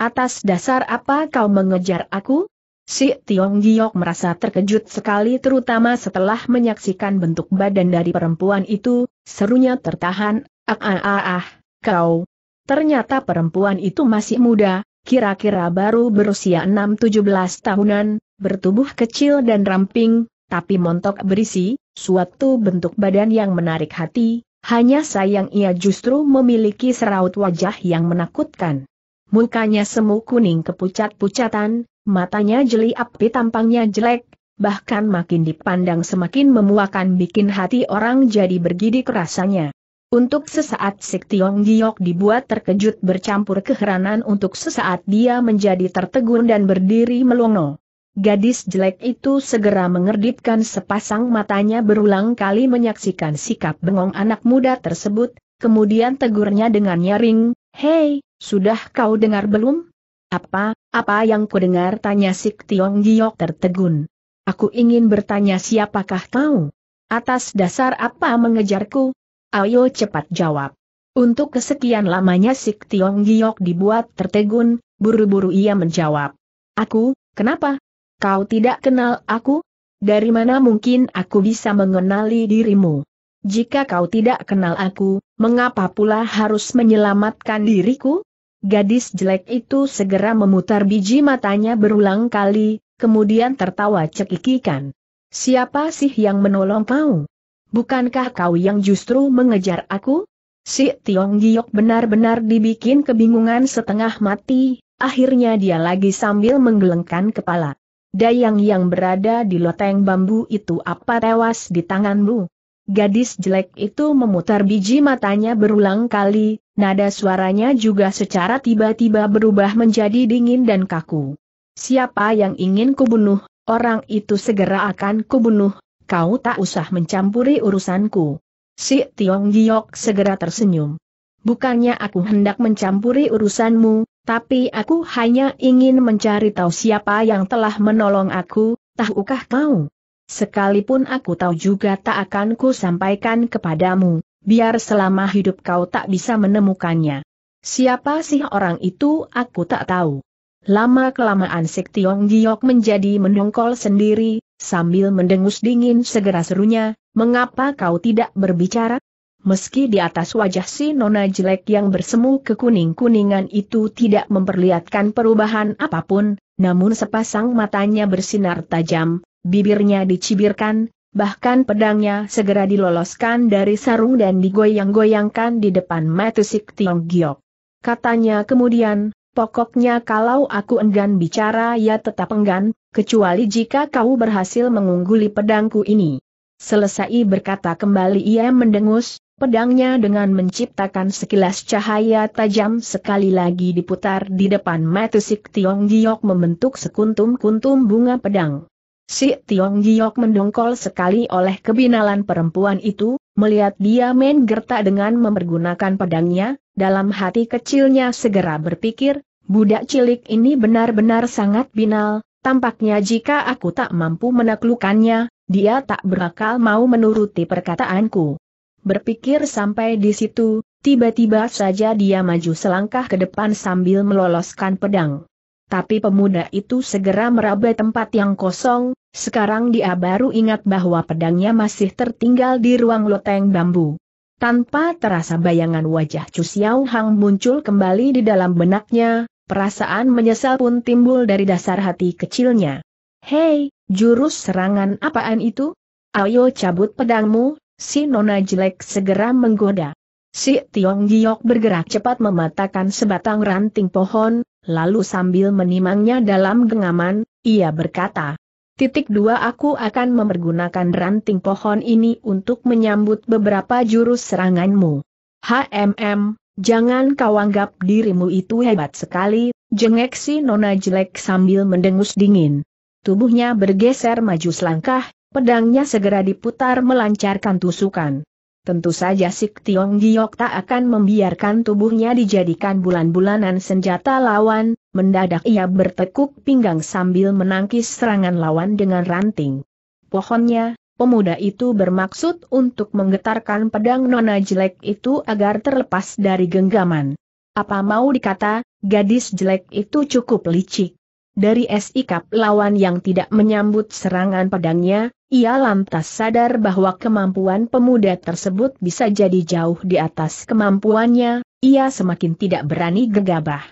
Atas dasar apa kau mengejar aku? Si Tiong Giok merasa terkejut sekali terutama setelah menyaksikan bentuk badan dari perempuan itu, serunya tertahan, ah ah ah, ah kau. Ternyata perempuan itu masih muda, kira-kira baru berusia 6-17 tahunan, bertubuh kecil dan ramping, tapi montok berisi, suatu bentuk badan yang menarik hati, hanya sayang ia justru memiliki seraut wajah yang menakutkan. Mukanya semu kuning kepucat-pucatan, matanya jeli api tampangnya jelek, bahkan makin dipandang semakin memuakan bikin hati orang jadi bergidik rasanya. Untuk sesaat Sik Tiong Giok dibuat terkejut bercampur keheranan untuk sesaat dia menjadi tertegun dan berdiri melongo. Gadis jelek itu segera mengerditkan sepasang matanya berulang kali menyaksikan sikap bengong anak muda tersebut, kemudian tegurnya dengan nyaring, Hei, sudah kau dengar belum? Apa, apa yang ku dengar tanya Sik Tiong Giok tertegun. Aku ingin bertanya siapakah kau? Atas dasar apa mengejarku? Ayo cepat jawab. Untuk kesekian lamanya Sik Tiong Giok dibuat tertegun, buru-buru ia menjawab. Aku, kenapa, Kau tidak kenal aku? Dari mana mungkin aku bisa mengenali dirimu? Jika kau tidak kenal aku, mengapa pula harus menyelamatkan diriku? Gadis jelek itu segera memutar biji matanya berulang kali, kemudian tertawa cekikikan. Siapa sih yang menolong kau? Bukankah kau yang justru mengejar aku? Si Tiong Giok benar-benar dibikin kebingungan setengah mati, akhirnya dia lagi sambil menggelengkan kepala. Dayang yang berada di loteng bambu itu apa tewas di tanganmu? Gadis jelek itu memutar biji matanya berulang kali, nada suaranya juga secara tiba-tiba berubah menjadi dingin dan kaku. Siapa yang ingin kubunuh, orang itu segera akan kubunuh, kau tak usah mencampuri urusanku. Si Tiong Giok segera tersenyum. Bukannya aku hendak mencampuri urusanmu, tapi aku hanya ingin mencari tahu siapa yang telah menolong aku, tahukah kau? Sekalipun aku tahu juga tak akan ku sampaikan kepadamu, biar selama hidup kau tak bisa menemukannya. Siapa sih orang itu aku tak tahu. Lama-kelamaan Sik Tiong Giok menjadi mendongkol sendiri, sambil mendengus dingin segera serunya, mengapa kau tidak berbicara? meski di atas wajah si nona jelek yang bersemu kekuning-kuningan itu tidak memperlihatkan perubahan apapun, namun sepasang matanya bersinar tajam, bibirnya dicibirkan, bahkan pedangnya segera diloloskan dari sarung dan digoyang-goyangkan di depan Matusik Tiong Giok. Katanya kemudian, pokoknya kalau aku enggan bicara ya tetap enggan, kecuali jika kau berhasil mengungguli pedangku ini. Selesai berkata kembali ia mendengus, Pedangnya dengan menciptakan sekilas cahaya tajam sekali lagi diputar di depan mata si Tiong Giok membentuk sekuntum-kuntum bunga pedang. Si Tiong Giok mendongkol sekali oleh kebinalan perempuan itu, melihat dia main gertak dengan mempergunakan pedangnya, dalam hati kecilnya segera berpikir, budak cilik ini benar-benar sangat binal, tampaknya jika aku tak mampu menaklukannya, dia tak berakal mau menuruti perkataanku. Berpikir sampai di situ, tiba-tiba saja dia maju selangkah ke depan sambil meloloskan pedang. Tapi pemuda itu segera meraba tempat yang kosong, sekarang dia baru ingat bahwa pedangnya masih tertinggal di ruang loteng bambu. Tanpa terasa bayangan wajah Chu Xiao Hang muncul kembali di dalam benaknya, perasaan menyesal pun timbul dari dasar hati kecilnya. Hei, jurus serangan apaan itu? Ayo cabut pedangmu, Si nona jelek segera menggoda. Si Tiong Giok bergerak cepat mematakan sebatang ranting pohon, lalu sambil menimangnya dalam genggaman, ia berkata, Titik dua aku akan mempergunakan ranting pohon ini untuk menyambut beberapa jurus seranganmu. HMM, jangan kau anggap dirimu itu hebat sekali, jengek si nona jelek sambil mendengus dingin. Tubuhnya bergeser maju selangkah, pedangnya segera diputar melancarkan tusukan. Tentu saja Sik Tiong Giok tak akan membiarkan tubuhnya dijadikan bulan-bulanan senjata lawan, mendadak ia bertekuk pinggang sambil menangkis serangan lawan dengan ranting. Pohonnya, pemuda itu bermaksud untuk menggetarkan pedang nona jelek itu agar terlepas dari genggaman. Apa mau dikata, gadis jelek itu cukup licik. Dari sikap lawan yang tidak menyambut serangan pedangnya, ia lantas sadar bahwa kemampuan pemuda tersebut bisa jadi jauh di atas kemampuannya, ia semakin tidak berani gegabah.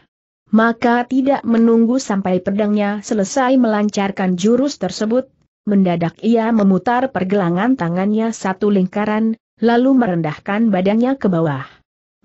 Maka tidak menunggu sampai pedangnya selesai melancarkan jurus tersebut, mendadak ia memutar pergelangan tangannya satu lingkaran, lalu merendahkan badannya ke bawah.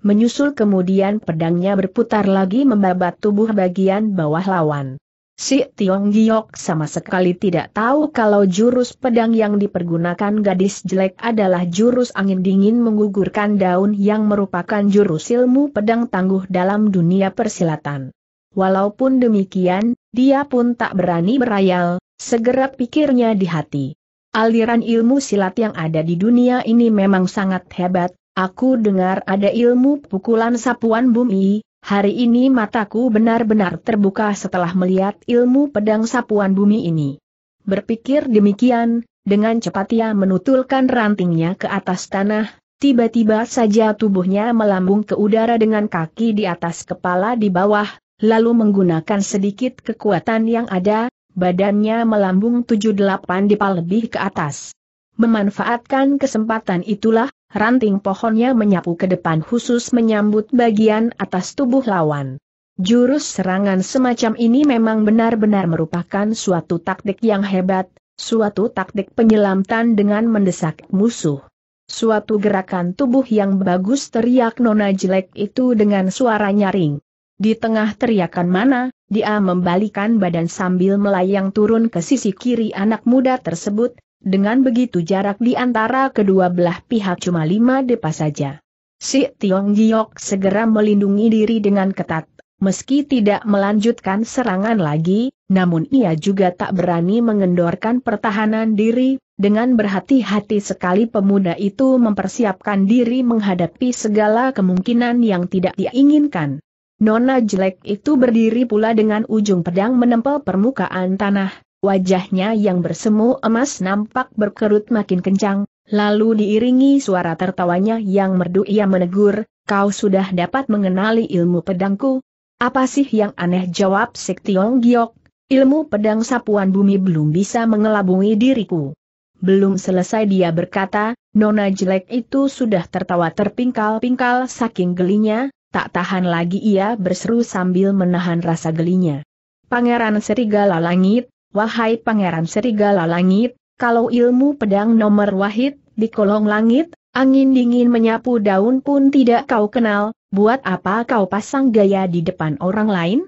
Menyusul kemudian pedangnya berputar lagi membabat tubuh bagian bawah lawan. Si Tiong Giok sama sekali tidak tahu kalau jurus pedang yang dipergunakan gadis jelek adalah jurus angin dingin menggugurkan daun yang merupakan jurus ilmu pedang tangguh dalam dunia persilatan. Walaupun demikian, dia pun tak berani berayal, segera pikirnya di hati. Aliran ilmu silat yang ada di dunia ini memang sangat hebat, Aku dengar ada ilmu pukulan sapuan bumi, Hari ini mataku benar-benar terbuka setelah melihat ilmu pedang sapuan bumi ini. Berpikir demikian, dengan cepat ia menutulkan rantingnya ke atas tanah, tiba-tiba saja tubuhnya melambung ke udara dengan kaki di atas kepala di bawah, lalu menggunakan sedikit kekuatan yang ada, badannya melambung 7-8 dipal lebih ke atas. Memanfaatkan kesempatan itulah, ranting pohonnya menyapu ke depan khusus menyambut bagian atas tubuh lawan. Jurus serangan semacam ini memang benar-benar merupakan suatu taktik yang hebat, suatu taktik penyelamatan dengan mendesak musuh. Suatu gerakan tubuh yang bagus teriak nona jelek itu dengan suara nyaring. Di tengah teriakan mana, dia membalikan badan sambil melayang turun ke sisi kiri anak muda tersebut, dengan begitu jarak di antara kedua belah pihak cuma lima depa saja. Si Tiong Giok segera melindungi diri dengan ketat, meski tidak melanjutkan serangan lagi, namun ia juga tak berani mengendorkan pertahanan diri, dengan berhati-hati sekali pemuda itu mempersiapkan diri menghadapi segala kemungkinan yang tidak diinginkan. Nona jelek itu berdiri pula dengan ujung pedang menempel permukaan tanah, wajahnya yang bersemu emas nampak berkerut makin kencang, lalu diiringi suara tertawanya yang merdu ia menegur, kau sudah dapat mengenali ilmu pedangku? Apa sih yang aneh jawab Sik Tiong Giok, ilmu pedang sapuan bumi belum bisa mengelabui diriku. Belum selesai dia berkata, nona jelek itu sudah tertawa terpingkal-pingkal saking gelinya, tak tahan lagi ia berseru sambil menahan rasa gelinya. Pangeran Serigala Langit, Wahai Pangeran Serigala Langit, kalau ilmu pedang nomor wahid, di kolong langit, angin dingin menyapu daun pun tidak kau kenal, buat apa kau pasang gaya di depan orang lain?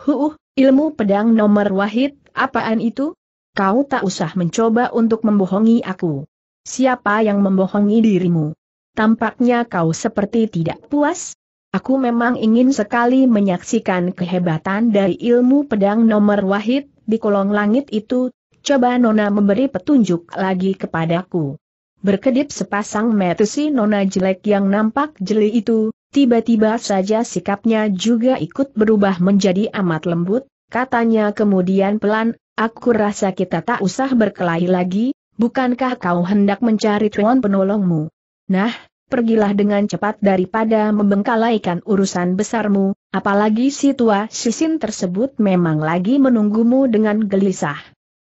Huh, ilmu pedang nomor wahid, apaan itu? Kau tak usah mencoba untuk membohongi aku. Siapa yang membohongi dirimu? Tampaknya kau seperti tidak puas, Aku memang ingin sekali menyaksikan kehebatan dari ilmu pedang nomor wahid, di kolong langit itu, coba Nona memberi petunjuk lagi kepadaku. Berkedip sepasang metusi Nona jelek yang nampak jeli itu, tiba-tiba saja sikapnya juga ikut berubah menjadi amat lembut, katanya kemudian pelan, aku rasa kita tak usah berkelahi lagi, bukankah kau hendak mencari tuan penolongmu? Nah, pergilah dengan cepat daripada membengkalaikan urusan besarmu, apalagi si tua sisin tersebut memang lagi menunggumu dengan gelisah.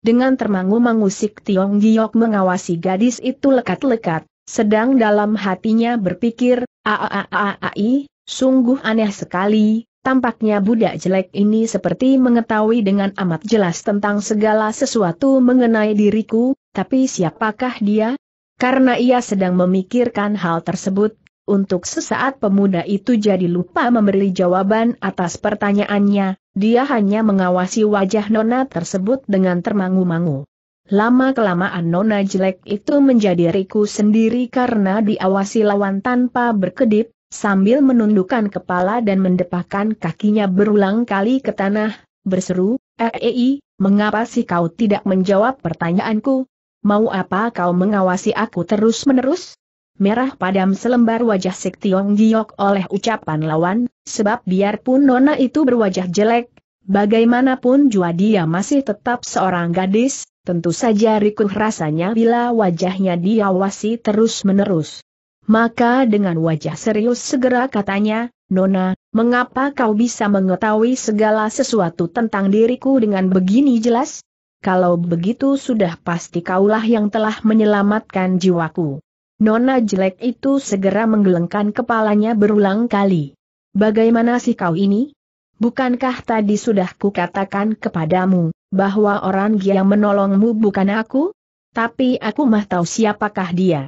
Dengan termangu-mangu Sik Tiong Giok mengawasi gadis itu lekat-lekat, sedang dalam hatinya berpikir, aaaaai, sungguh aneh sekali, Tampaknya budak jelek ini seperti mengetahui dengan amat jelas tentang segala sesuatu mengenai diriku, tapi siapakah dia, karena ia sedang memikirkan hal tersebut, untuk sesaat pemuda itu jadi lupa memberi jawaban atas pertanyaannya, dia hanya mengawasi wajah Nona tersebut dengan termangu-mangu. Lama-kelamaan Nona jelek itu menjadi riku sendiri karena diawasi lawan tanpa berkedip, sambil menundukkan kepala dan mendepakan kakinya berulang kali ke tanah, berseru, Rei, eh, eh, eh, mengapa sih kau tidak menjawab pertanyaanku? mau apa kau mengawasi aku terus-menerus? Merah padam selembar wajah Sik Tiong Giok oleh ucapan lawan, sebab biarpun Nona itu berwajah jelek, bagaimanapun jua dia masih tetap seorang gadis, tentu saja rikuh rasanya bila wajahnya diawasi terus-menerus. Maka dengan wajah serius segera katanya, Nona, mengapa kau bisa mengetahui segala sesuatu tentang diriku dengan begini jelas? kalau begitu sudah pasti kaulah yang telah menyelamatkan jiwaku. Nona jelek itu segera menggelengkan kepalanya berulang kali. Bagaimana sih kau ini? Bukankah tadi sudah kukatakan kepadamu, bahwa orang yang menolongmu bukan aku? Tapi aku mah tahu siapakah dia.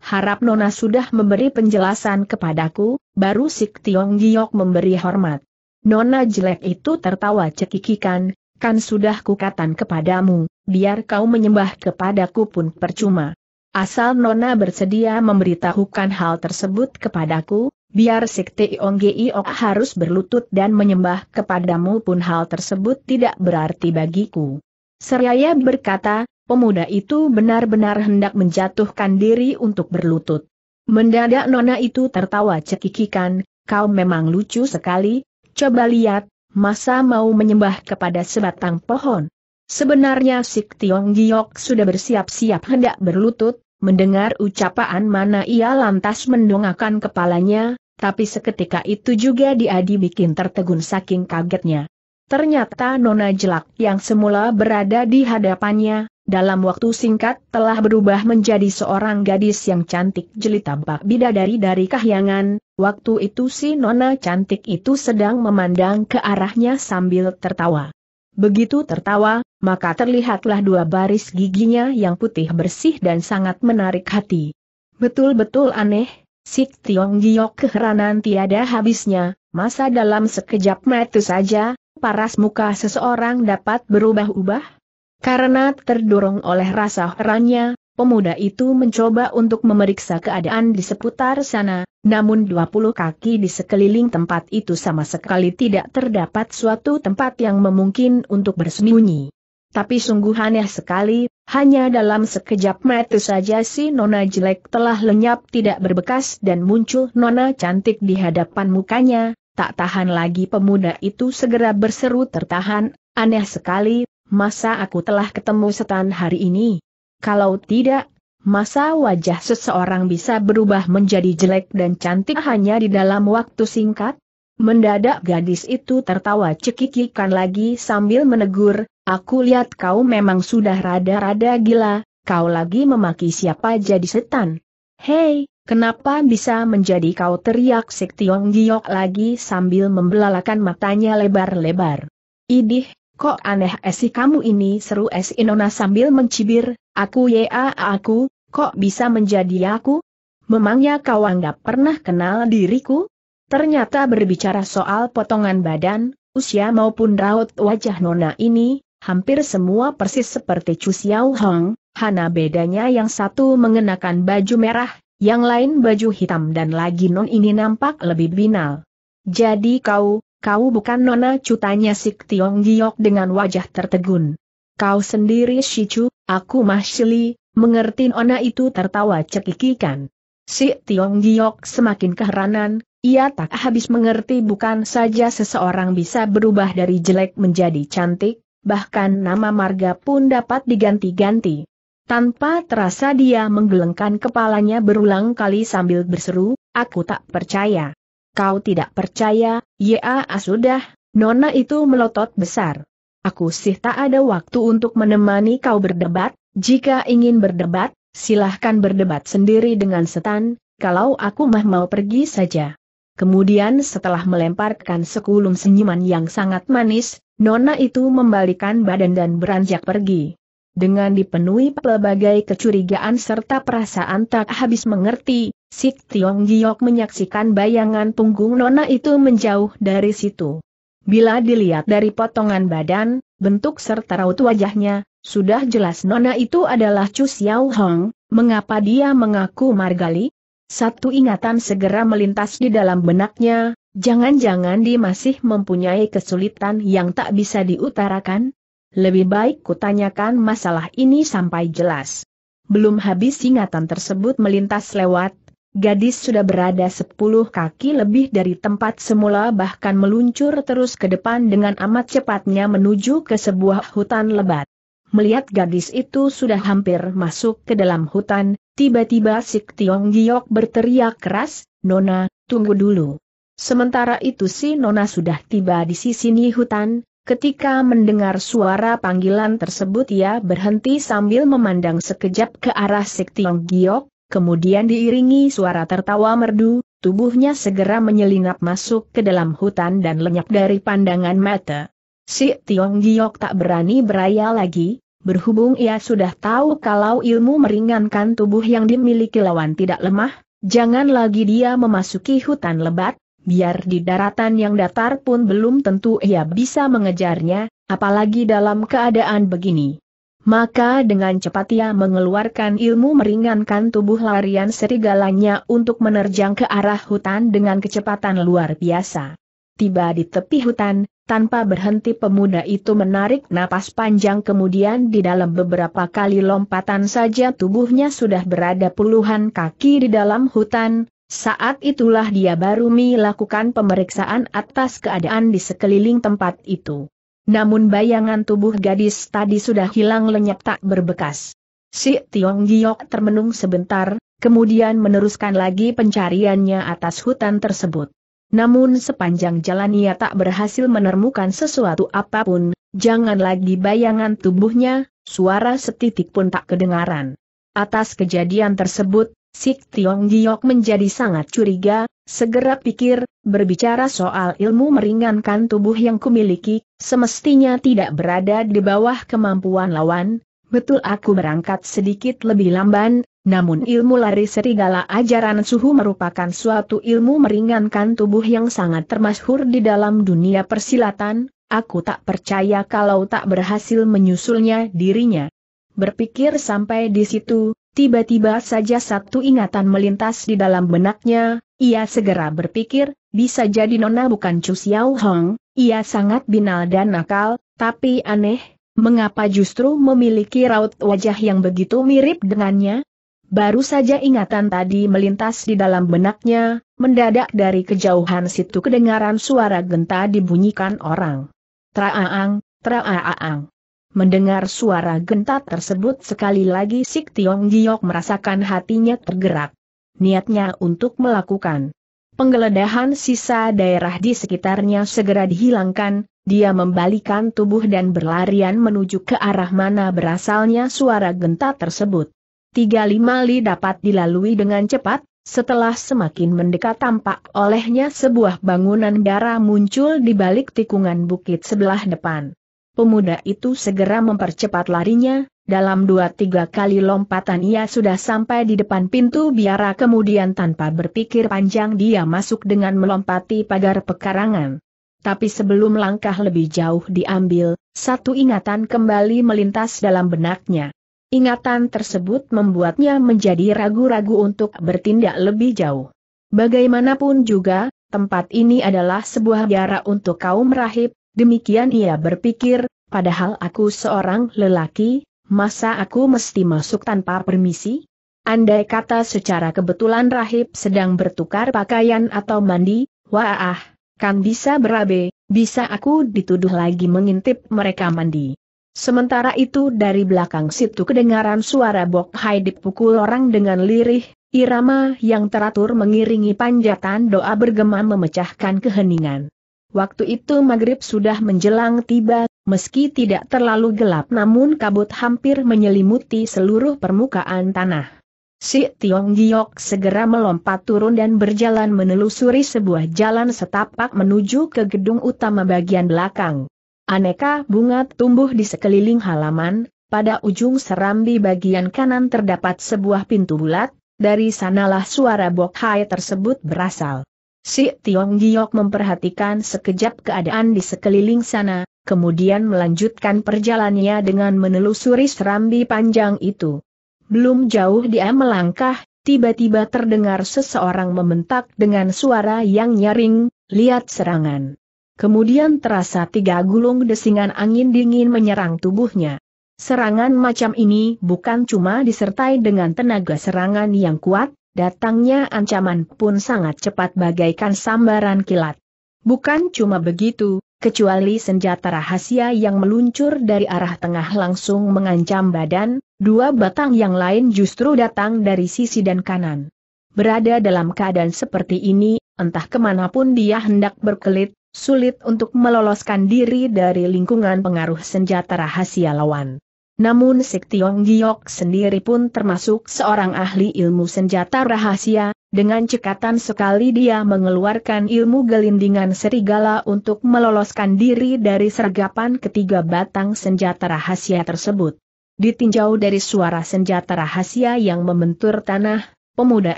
Harap Nona sudah memberi penjelasan kepadaku, baru Sik Tiong Giok memberi hormat. Nona jelek itu tertawa cekikikan, Kan sudah kukatan kepadamu, biar kau menyembah kepadaku pun percuma. Asal Nona bersedia memberitahukan hal tersebut kepadaku, biar Sekte Onggi Ok harus berlutut dan menyembah kepadamu pun hal tersebut tidak berarti bagiku. Seraya berkata, pemuda itu benar-benar hendak menjatuhkan diri untuk berlutut. Mendadak Nona itu tertawa cekikikan, kau memang lucu sekali, coba lihat, masa mau menyembah kepada sebatang pohon? Sebenarnya Sik Tiong Giok sudah bersiap-siap hendak berlutut, mendengar ucapan mana ia lantas mendongakkan kepalanya, tapi seketika itu juga dia dibikin tertegun saking kagetnya. Ternyata Nona Jelak yang semula berada di hadapannya, dalam waktu singkat telah berubah menjadi seorang gadis yang cantik jelita bak bidadari dari kahyangan, Waktu itu si nona cantik itu sedang memandang ke arahnya sambil tertawa. Begitu tertawa, maka terlihatlah dua baris giginya yang putih bersih dan sangat menarik hati. Betul-betul aneh, Sik Tiong Giok keheranan tiada habisnya, masa dalam sekejap mata saja, paras muka seseorang dapat berubah-ubah? Karena terdorong oleh rasa herannya, Pemuda itu mencoba untuk memeriksa keadaan di seputar sana, namun 20 kaki di sekeliling tempat itu sama sekali tidak terdapat suatu tempat yang memungkin untuk bersembunyi. Tapi sungguh aneh sekali, hanya dalam sekejap mata saja si nona jelek telah lenyap tidak berbekas dan muncul nona cantik di hadapan mukanya, tak tahan lagi pemuda itu segera berseru tertahan, aneh sekali, masa aku telah ketemu setan hari ini? Kalau tidak, masa wajah seseorang bisa berubah menjadi jelek dan cantik hanya di dalam waktu singkat? Mendadak gadis itu tertawa cekikikan lagi sambil menegur, aku lihat kau memang sudah rada-rada gila, kau lagi memaki siapa jadi setan. Hei, Kenapa bisa menjadi kau teriak Sik Tiong Giok lagi sambil membelalakan matanya lebar-lebar? Idih, Kok aneh esi eh, kamu ini seru es eh, Inona sambil mencibir, aku ya aku, kok bisa menjadi aku? Memangnya kau anggap pernah kenal diriku? Ternyata berbicara soal potongan badan, usia maupun raut wajah Nona ini, hampir semua persis seperti Chu Xiao Hong, hana bedanya yang satu mengenakan baju merah, yang lain baju hitam dan lagi non ini nampak lebih binal. Jadi kau, Kau bukan Nona cutanya Si Tiong Giok dengan wajah tertegun. Kau sendiri Si Chu, aku Mah Shili, mengerti Nona itu tertawa cekikikan. Si Tiong Giok semakin keheranan, ia tak habis mengerti bukan saja seseorang bisa berubah dari jelek menjadi cantik, bahkan nama marga pun dapat diganti-ganti. Tanpa terasa dia menggelengkan kepalanya berulang kali sambil berseru, aku tak percaya. Kau tidak percaya, ya sudah, nona itu melotot besar. Aku sih tak ada waktu untuk menemani kau berdebat, jika ingin berdebat, silahkan berdebat sendiri dengan setan, kalau aku mah mau pergi saja. Kemudian setelah melemparkan sekulum senyuman yang sangat manis, Nona itu membalikan badan dan beranjak pergi. Dengan dipenuhi pelbagai kecurigaan serta perasaan tak habis mengerti, Sik Tiong Giok menyaksikan bayangan punggung Nona itu menjauh dari situ. Bila dilihat dari potongan badan, bentuk serta raut wajahnya, sudah jelas Nona itu adalah Chu Xiao Hong, mengapa dia mengaku Margali? Satu ingatan segera melintas di dalam benaknya, jangan-jangan dia masih mempunyai kesulitan yang tak bisa diutarakan? lebih baik kutanyakan masalah ini sampai jelas. Belum habis ingatan tersebut melintas lewat, gadis sudah berada sepuluh kaki lebih dari tempat semula bahkan meluncur terus ke depan dengan amat cepatnya menuju ke sebuah hutan lebat. Melihat gadis itu sudah hampir masuk ke dalam hutan, tiba-tiba Sik Tiong Giok berteriak keras, Nona, tunggu dulu. Sementara itu si Nona sudah tiba di sisi ni hutan, Ketika mendengar suara panggilan tersebut ia berhenti sambil memandang sekejap ke arah Tiong Giok, kemudian diiringi suara tertawa merdu, tubuhnya segera menyelinap masuk ke dalam hutan dan lenyap dari pandangan mata. Si Tiong Giok tak berani beraya lagi, berhubung ia sudah tahu kalau ilmu meringankan tubuh yang dimiliki lawan tidak lemah, jangan lagi dia memasuki hutan lebat, Biar di daratan yang datar pun belum tentu ia bisa mengejarnya, apalagi dalam keadaan begini. Maka dengan cepat ia mengeluarkan ilmu meringankan tubuh larian serigalanya untuk menerjang ke arah hutan dengan kecepatan luar biasa. Tiba di tepi hutan, tanpa berhenti pemuda itu menarik napas panjang kemudian di dalam beberapa kali lompatan saja tubuhnya sudah berada puluhan kaki di dalam hutan, saat itulah dia baru melakukan pemeriksaan atas keadaan di sekeliling tempat itu. Namun bayangan tubuh gadis tadi sudah hilang lenyap tak berbekas. Si Tiong Giok termenung sebentar, kemudian meneruskan lagi pencariannya atas hutan tersebut. Namun sepanjang jalan ia tak berhasil menemukan sesuatu apapun, jangan lagi bayangan tubuhnya, suara setitik pun tak kedengaran. Atas kejadian tersebut, Sik Tiong Giok menjadi sangat curiga, segera pikir, berbicara soal ilmu meringankan tubuh yang kumiliki, semestinya tidak berada di bawah kemampuan lawan, betul aku berangkat sedikit lebih lamban, namun ilmu lari serigala ajaran suhu merupakan suatu ilmu meringankan tubuh yang sangat termasyhur di dalam dunia persilatan, aku tak percaya kalau tak berhasil menyusulnya dirinya. Berpikir sampai di situ, Tiba-tiba saja satu ingatan melintas di dalam benaknya, ia segera berpikir, bisa jadi Nona bukan Chu Xiao Hong, ia sangat binal dan nakal, tapi aneh, mengapa justru memiliki raut wajah yang begitu mirip dengannya? Baru saja ingatan tadi melintas di dalam benaknya, mendadak dari kejauhan situ kedengaran suara genta dibunyikan orang. Traaang, traaang. Mendengar suara genta tersebut sekali lagi Sik Tiong Giok merasakan hatinya tergerak. Niatnya untuk melakukan penggeledahan sisa daerah di sekitarnya segera dihilangkan, dia membalikan tubuh dan berlarian menuju ke arah mana berasalnya suara genta tersebut. Tiga lima li dapat dilalui dengan cepat, setelah semakin mendekat tampak olehnya sebuah bangunan darah muncul di balik tikungan bukit sebelah depan. Pemuda itu segera mempercepat larinya, dalam dua tiga kali lompatan ia sudah sampai di depan pintu biara kemudian tanpa berpikir panjang dia masuk dengan melompati pagar pekarangan. Tapi sebelum langkah lebih jauh diambil, satu ingatan kembali melintas dalam benaknya. Ingatan tersebut membuatnya menjadi ragu-ragu untuk bertindak lebih jauh. Bagaimanapun juga, tempat ini adalah sebuah biara untuk kaum rahib, Demikian ia berpikir, padahal aku seorang lelaki, masa aku mesti masuk tanpa permisi? Andai kata secara kebetulan rahib sedang bertukar pakaian atau mandi, wah, kan bisa berabe, bisa aku dituduh lagi mengintip mereka mandi. Sementara itu dari belakang situ kedengaran suara Bok Hai dipukul orang dengan lirih, irama yang teratur mengiringi panjatan doa bergema memecahkan keheningan. Waktu itu maghrib sudah menjelang tiba, meski tidak terlalu gelap namun kabut hampir menyelimuti seluruh permukaan tanah. Si Tiong Giok segera melompat turun dan berjalan menelusuri sebuah jalan setapak menuju ke gedung utama bagian belakang. Aneka bunga tumbuh di sekeliling halaman, pada ujung serambi bagian kanan terdapat sebuah pintu bulat, dari sanalah suara bokhai tersebut berasal. Si Tiong Giok memperhatikan sekejap keadaan di sekeliling sana, kemudian melanjutkan perjalanannya dengan menelusuri serambi panjang itu. Belum jauh dia melangkah, tiba-tiba terdengar seseorang membentak dengan suara yang nyaring, lihat serangan. Kemudian terasa tiga gulung desingan angin dingin menyerang tubuhnya. Serangan macam ini bukan cuma disertai dengan tenaga serangan yang kuat, Datangnya ancaman pun sangat cepat bagaikan sambaran kilat. Bukan cuma begitu, kecuali senjata rahasia yang meluncur dari arah tengah langsung mengancam badan, dua batang yang lain justru datang dari sisi dan kanan. Berada dalam keadaan seperti ini, entah kemanapun dia hendak berkelit, sulit untuk meloloskan diri dari lingkungan pengaruh senjata rahasia lawan. Namun Sik Tiong Giok sendiri pun termasuk seorang ahli ilmu senjata rahasia, dengan cekatan sekali dia mengeluarkan ilmu gelindingan serigala untuk meloloskan diri dari sergapan ketiga batang senjata rahasia tersebut. Ditinjau dari suara senjata rahasia yang membentur tanah, pemuda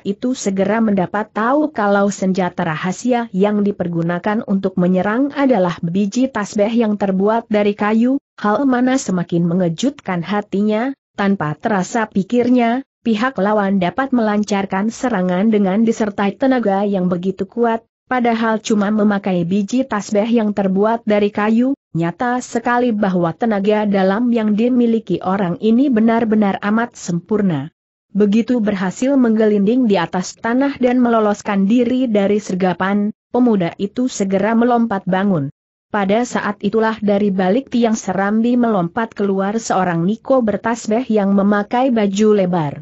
itu segera mendapat tahu kalau senjata rahasia yang dipergunakan untuk menyerang adalah biji tasbeh yang terbuat dari kayu, Hal mana semakin mengejutkan hatinya, tanpa terasa pikirnya, pihak lawan dapat melancarkan serangan dengan disertai tenaga yang begitu kuat, padahal cuma memakai biji tasbih yang terbuat dari kayu, nyata sekali bahwa tenaga dalam yang dimiliki orang ini benar-benar amat sempurna. Begitu berhasil menggelinding di atas tanah dan meloloskan diri dari sergapan, pemuda itu segera melompat bangun. Pada saat itulah dari balik tiang serambi melompat keluar seorang Niko bertasbih yang memakai baju lebar.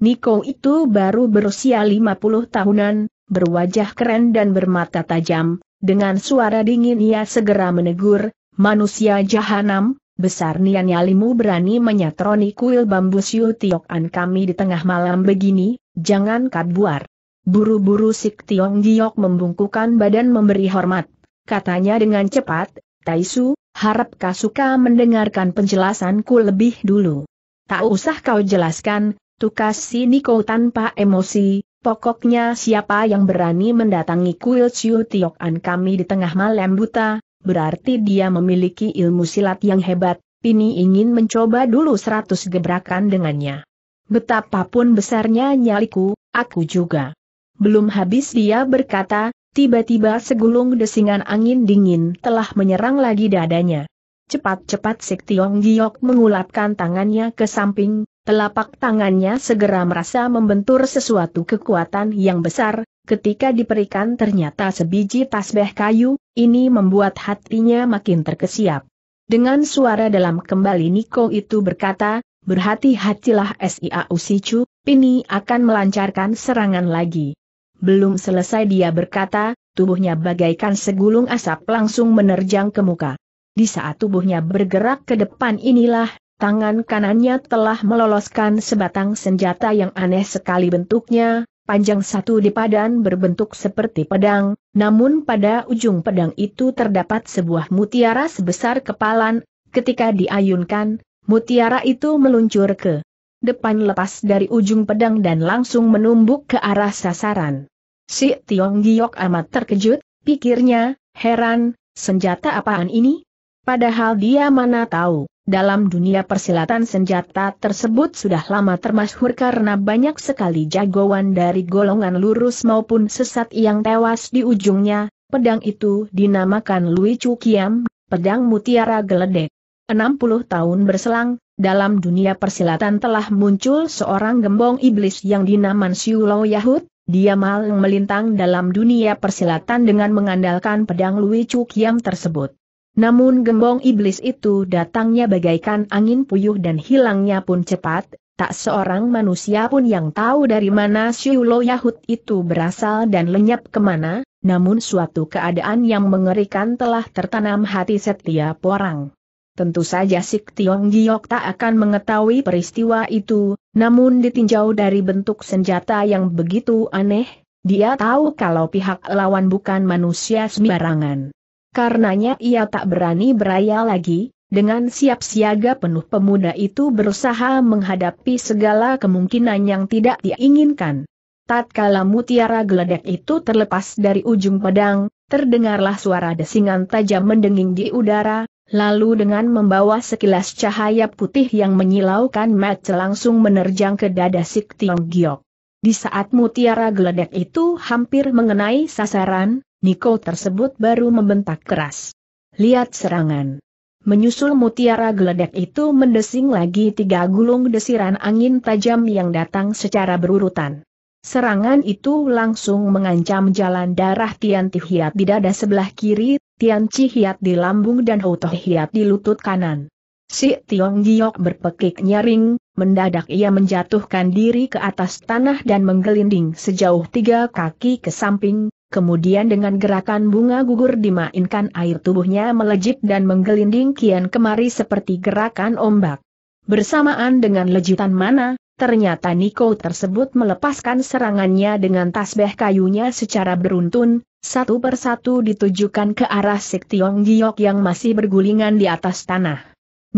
Niko itu baru berusia 50 tahunan, berwajah keren dan bermata tajam, dengan suara dingin ia segera menegur, manusia jahanam, besar nian nyalimu berani menyatroni kuil bambu siu tiokan kami di tengah malam begini, jangan kabuar. Buru-buru Sik Tiong Giok membungkukan badan memberi hormat katanya dengan cepat, Taisu, harap kau suka mendengarkan penjelasanku lebih dulu. Tak usah kau jelaskan, tukas si Niko tanpa emosi, pokoknya siapa yang berani mendatangi kuil Chiu An kami di tengah malam buta, berarti dia memiliki ilmu silat yang hebat, ini ingin mencoba dulu seratus gebrakan dengannya. Betapapun besarnya nyaliku, aku juga. Belum habis dia berkata, Tiba-tiba segulung desingan angin dingin telah menyerang lagi dadanya. Cepat-cepat Sik Tiong Giok mengulapkan tangannya ke samping, telapak tangannya segera merasa membentur sesuatu kekuatan yang besar, ketika diperikan ternyata sebiji tasbih kayu, ini membuat hatinya makin terkesiap. Dengan suara dalam kembali Niko itu berkata, berhati-hatilah SIA Usicu, Pini akan melancarkan serangan lagi. Belum selesai dia berkata, tubuhnya bagaikan segulung asap langsung menerjang ke muka. Di saat tubuhnya bergerak ke depan inilah, tangan kanannya telah meloloskan sebatang senjata yang aneh sekali bentuknya, panjang satu di padan berbentuk seperti pedang, namun pada ujung pedang itu terdapat sebuah mutiara sebesar kepalan, ketika diayunkan, mutiara itu meluncur ke depan lepas dari ujung pedang dan langsung menumbuk ke arah sasaran. Si Tiong Giok amat terkejut, pikirnya, heran, senjata apaan ini? Padahal dia mana tahu, dalam dunia persilatan senjata tersebut sudah lama termasyhur karena banyak sekali jagoan dari golongan lurus maupun sesat yang tewas di ujungnya, pedang itu dinamakan Lui Chu Kiam, pedang mutiara geledek. 60 tahun berselang, dalam dunia persilatan telah muncul seorang gembong iblis yang dinaman Siulo Yahut, dia malang melintang dalam dunia persilatan dengan mengandalkan pedang Lui Chu Kiam tersebut. Namun gembong iblis itu datangnya bagaikan angin puyuh dan hilangnya pun cepat, tak seorang manusia pun yang tahu dari mana Lo Yahud itu berasal dan lenyap kemana, namun suatu keadaan yang mengerikan telah tertanam hati setiap orang. Tentu saja Sik Tiong Giok tak akan mengetahui peristiwa itu, namun ditinjau dari bentuk senjata yang begitu aneh, dia tahu kalau pihak lawan bukan manusia sembarangan. Karenanya ia tak berani beraya lagi, dengan siap siaga penuh pemuda itu berusaha menghadapi segala kemungkinan yang tidak diinginkan. Tatkala mutiara geledek itu terlepas dari ujung pedang, terdengarlah suara desingan tajam mendenging di udara, Lalu dengan membawa sekilas cahaya putih yang menyilaukan mata langsung menerjang ke dada Sik Tiong Giok. Di saat mutiara geledek itu hampir mengenai sasaran, Niko tersebut baru membentak keras. Lihat serangan. Menyusul mutiara geledek itu mendesing lagi tiga gulung desiran angin tajam yang datang secara berurutan. Serangan itu langsung mengancam jalan darah Tian Tihiat di dada sebelah kiri, Tian Chi Hiat di lambung dan Hou Toh Hiat di lutut kanan. Si Tiong Giok berpekik nyaring, mendadak ia menjatuhkan diri ke atas tanah dan menggelinding sejauh tiga kaki ke samping, kemudian dengan gerakan bunga gugur dimainkan air tubuhnya melejit dan menggelinding kian kemari seperti gerakan ombak. Bersamaan dengan lejitan mana, ternyata Niko tersebut melepaskan serangannya dengan tasbih kayunya secara beruntun, satu persatu ditujukan ke arah Sik Tiong Giok yang masih bergulingan di atas tanah.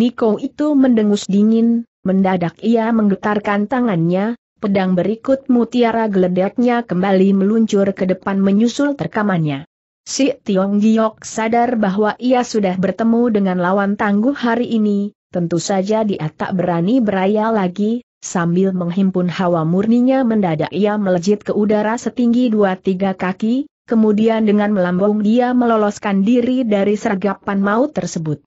Niko itu mendengus dingin, mendadak ia menggetarkan tangannya, pedang berikut mutiara geledeknya kembali meluncur ke depan menyusul terkamannya. Si Tiong Giok sadar bahwa ia sudah bertemu dengan lawan tangguh hari ini, tentu saja dia tak berani beraya lagi, sambil menghimpun hawa murninya mendadak ia melejit ke udara setinggi 2-3 kaki, kemudian dengan melambung dia meloloskan diri dari sergapan maut tersebut.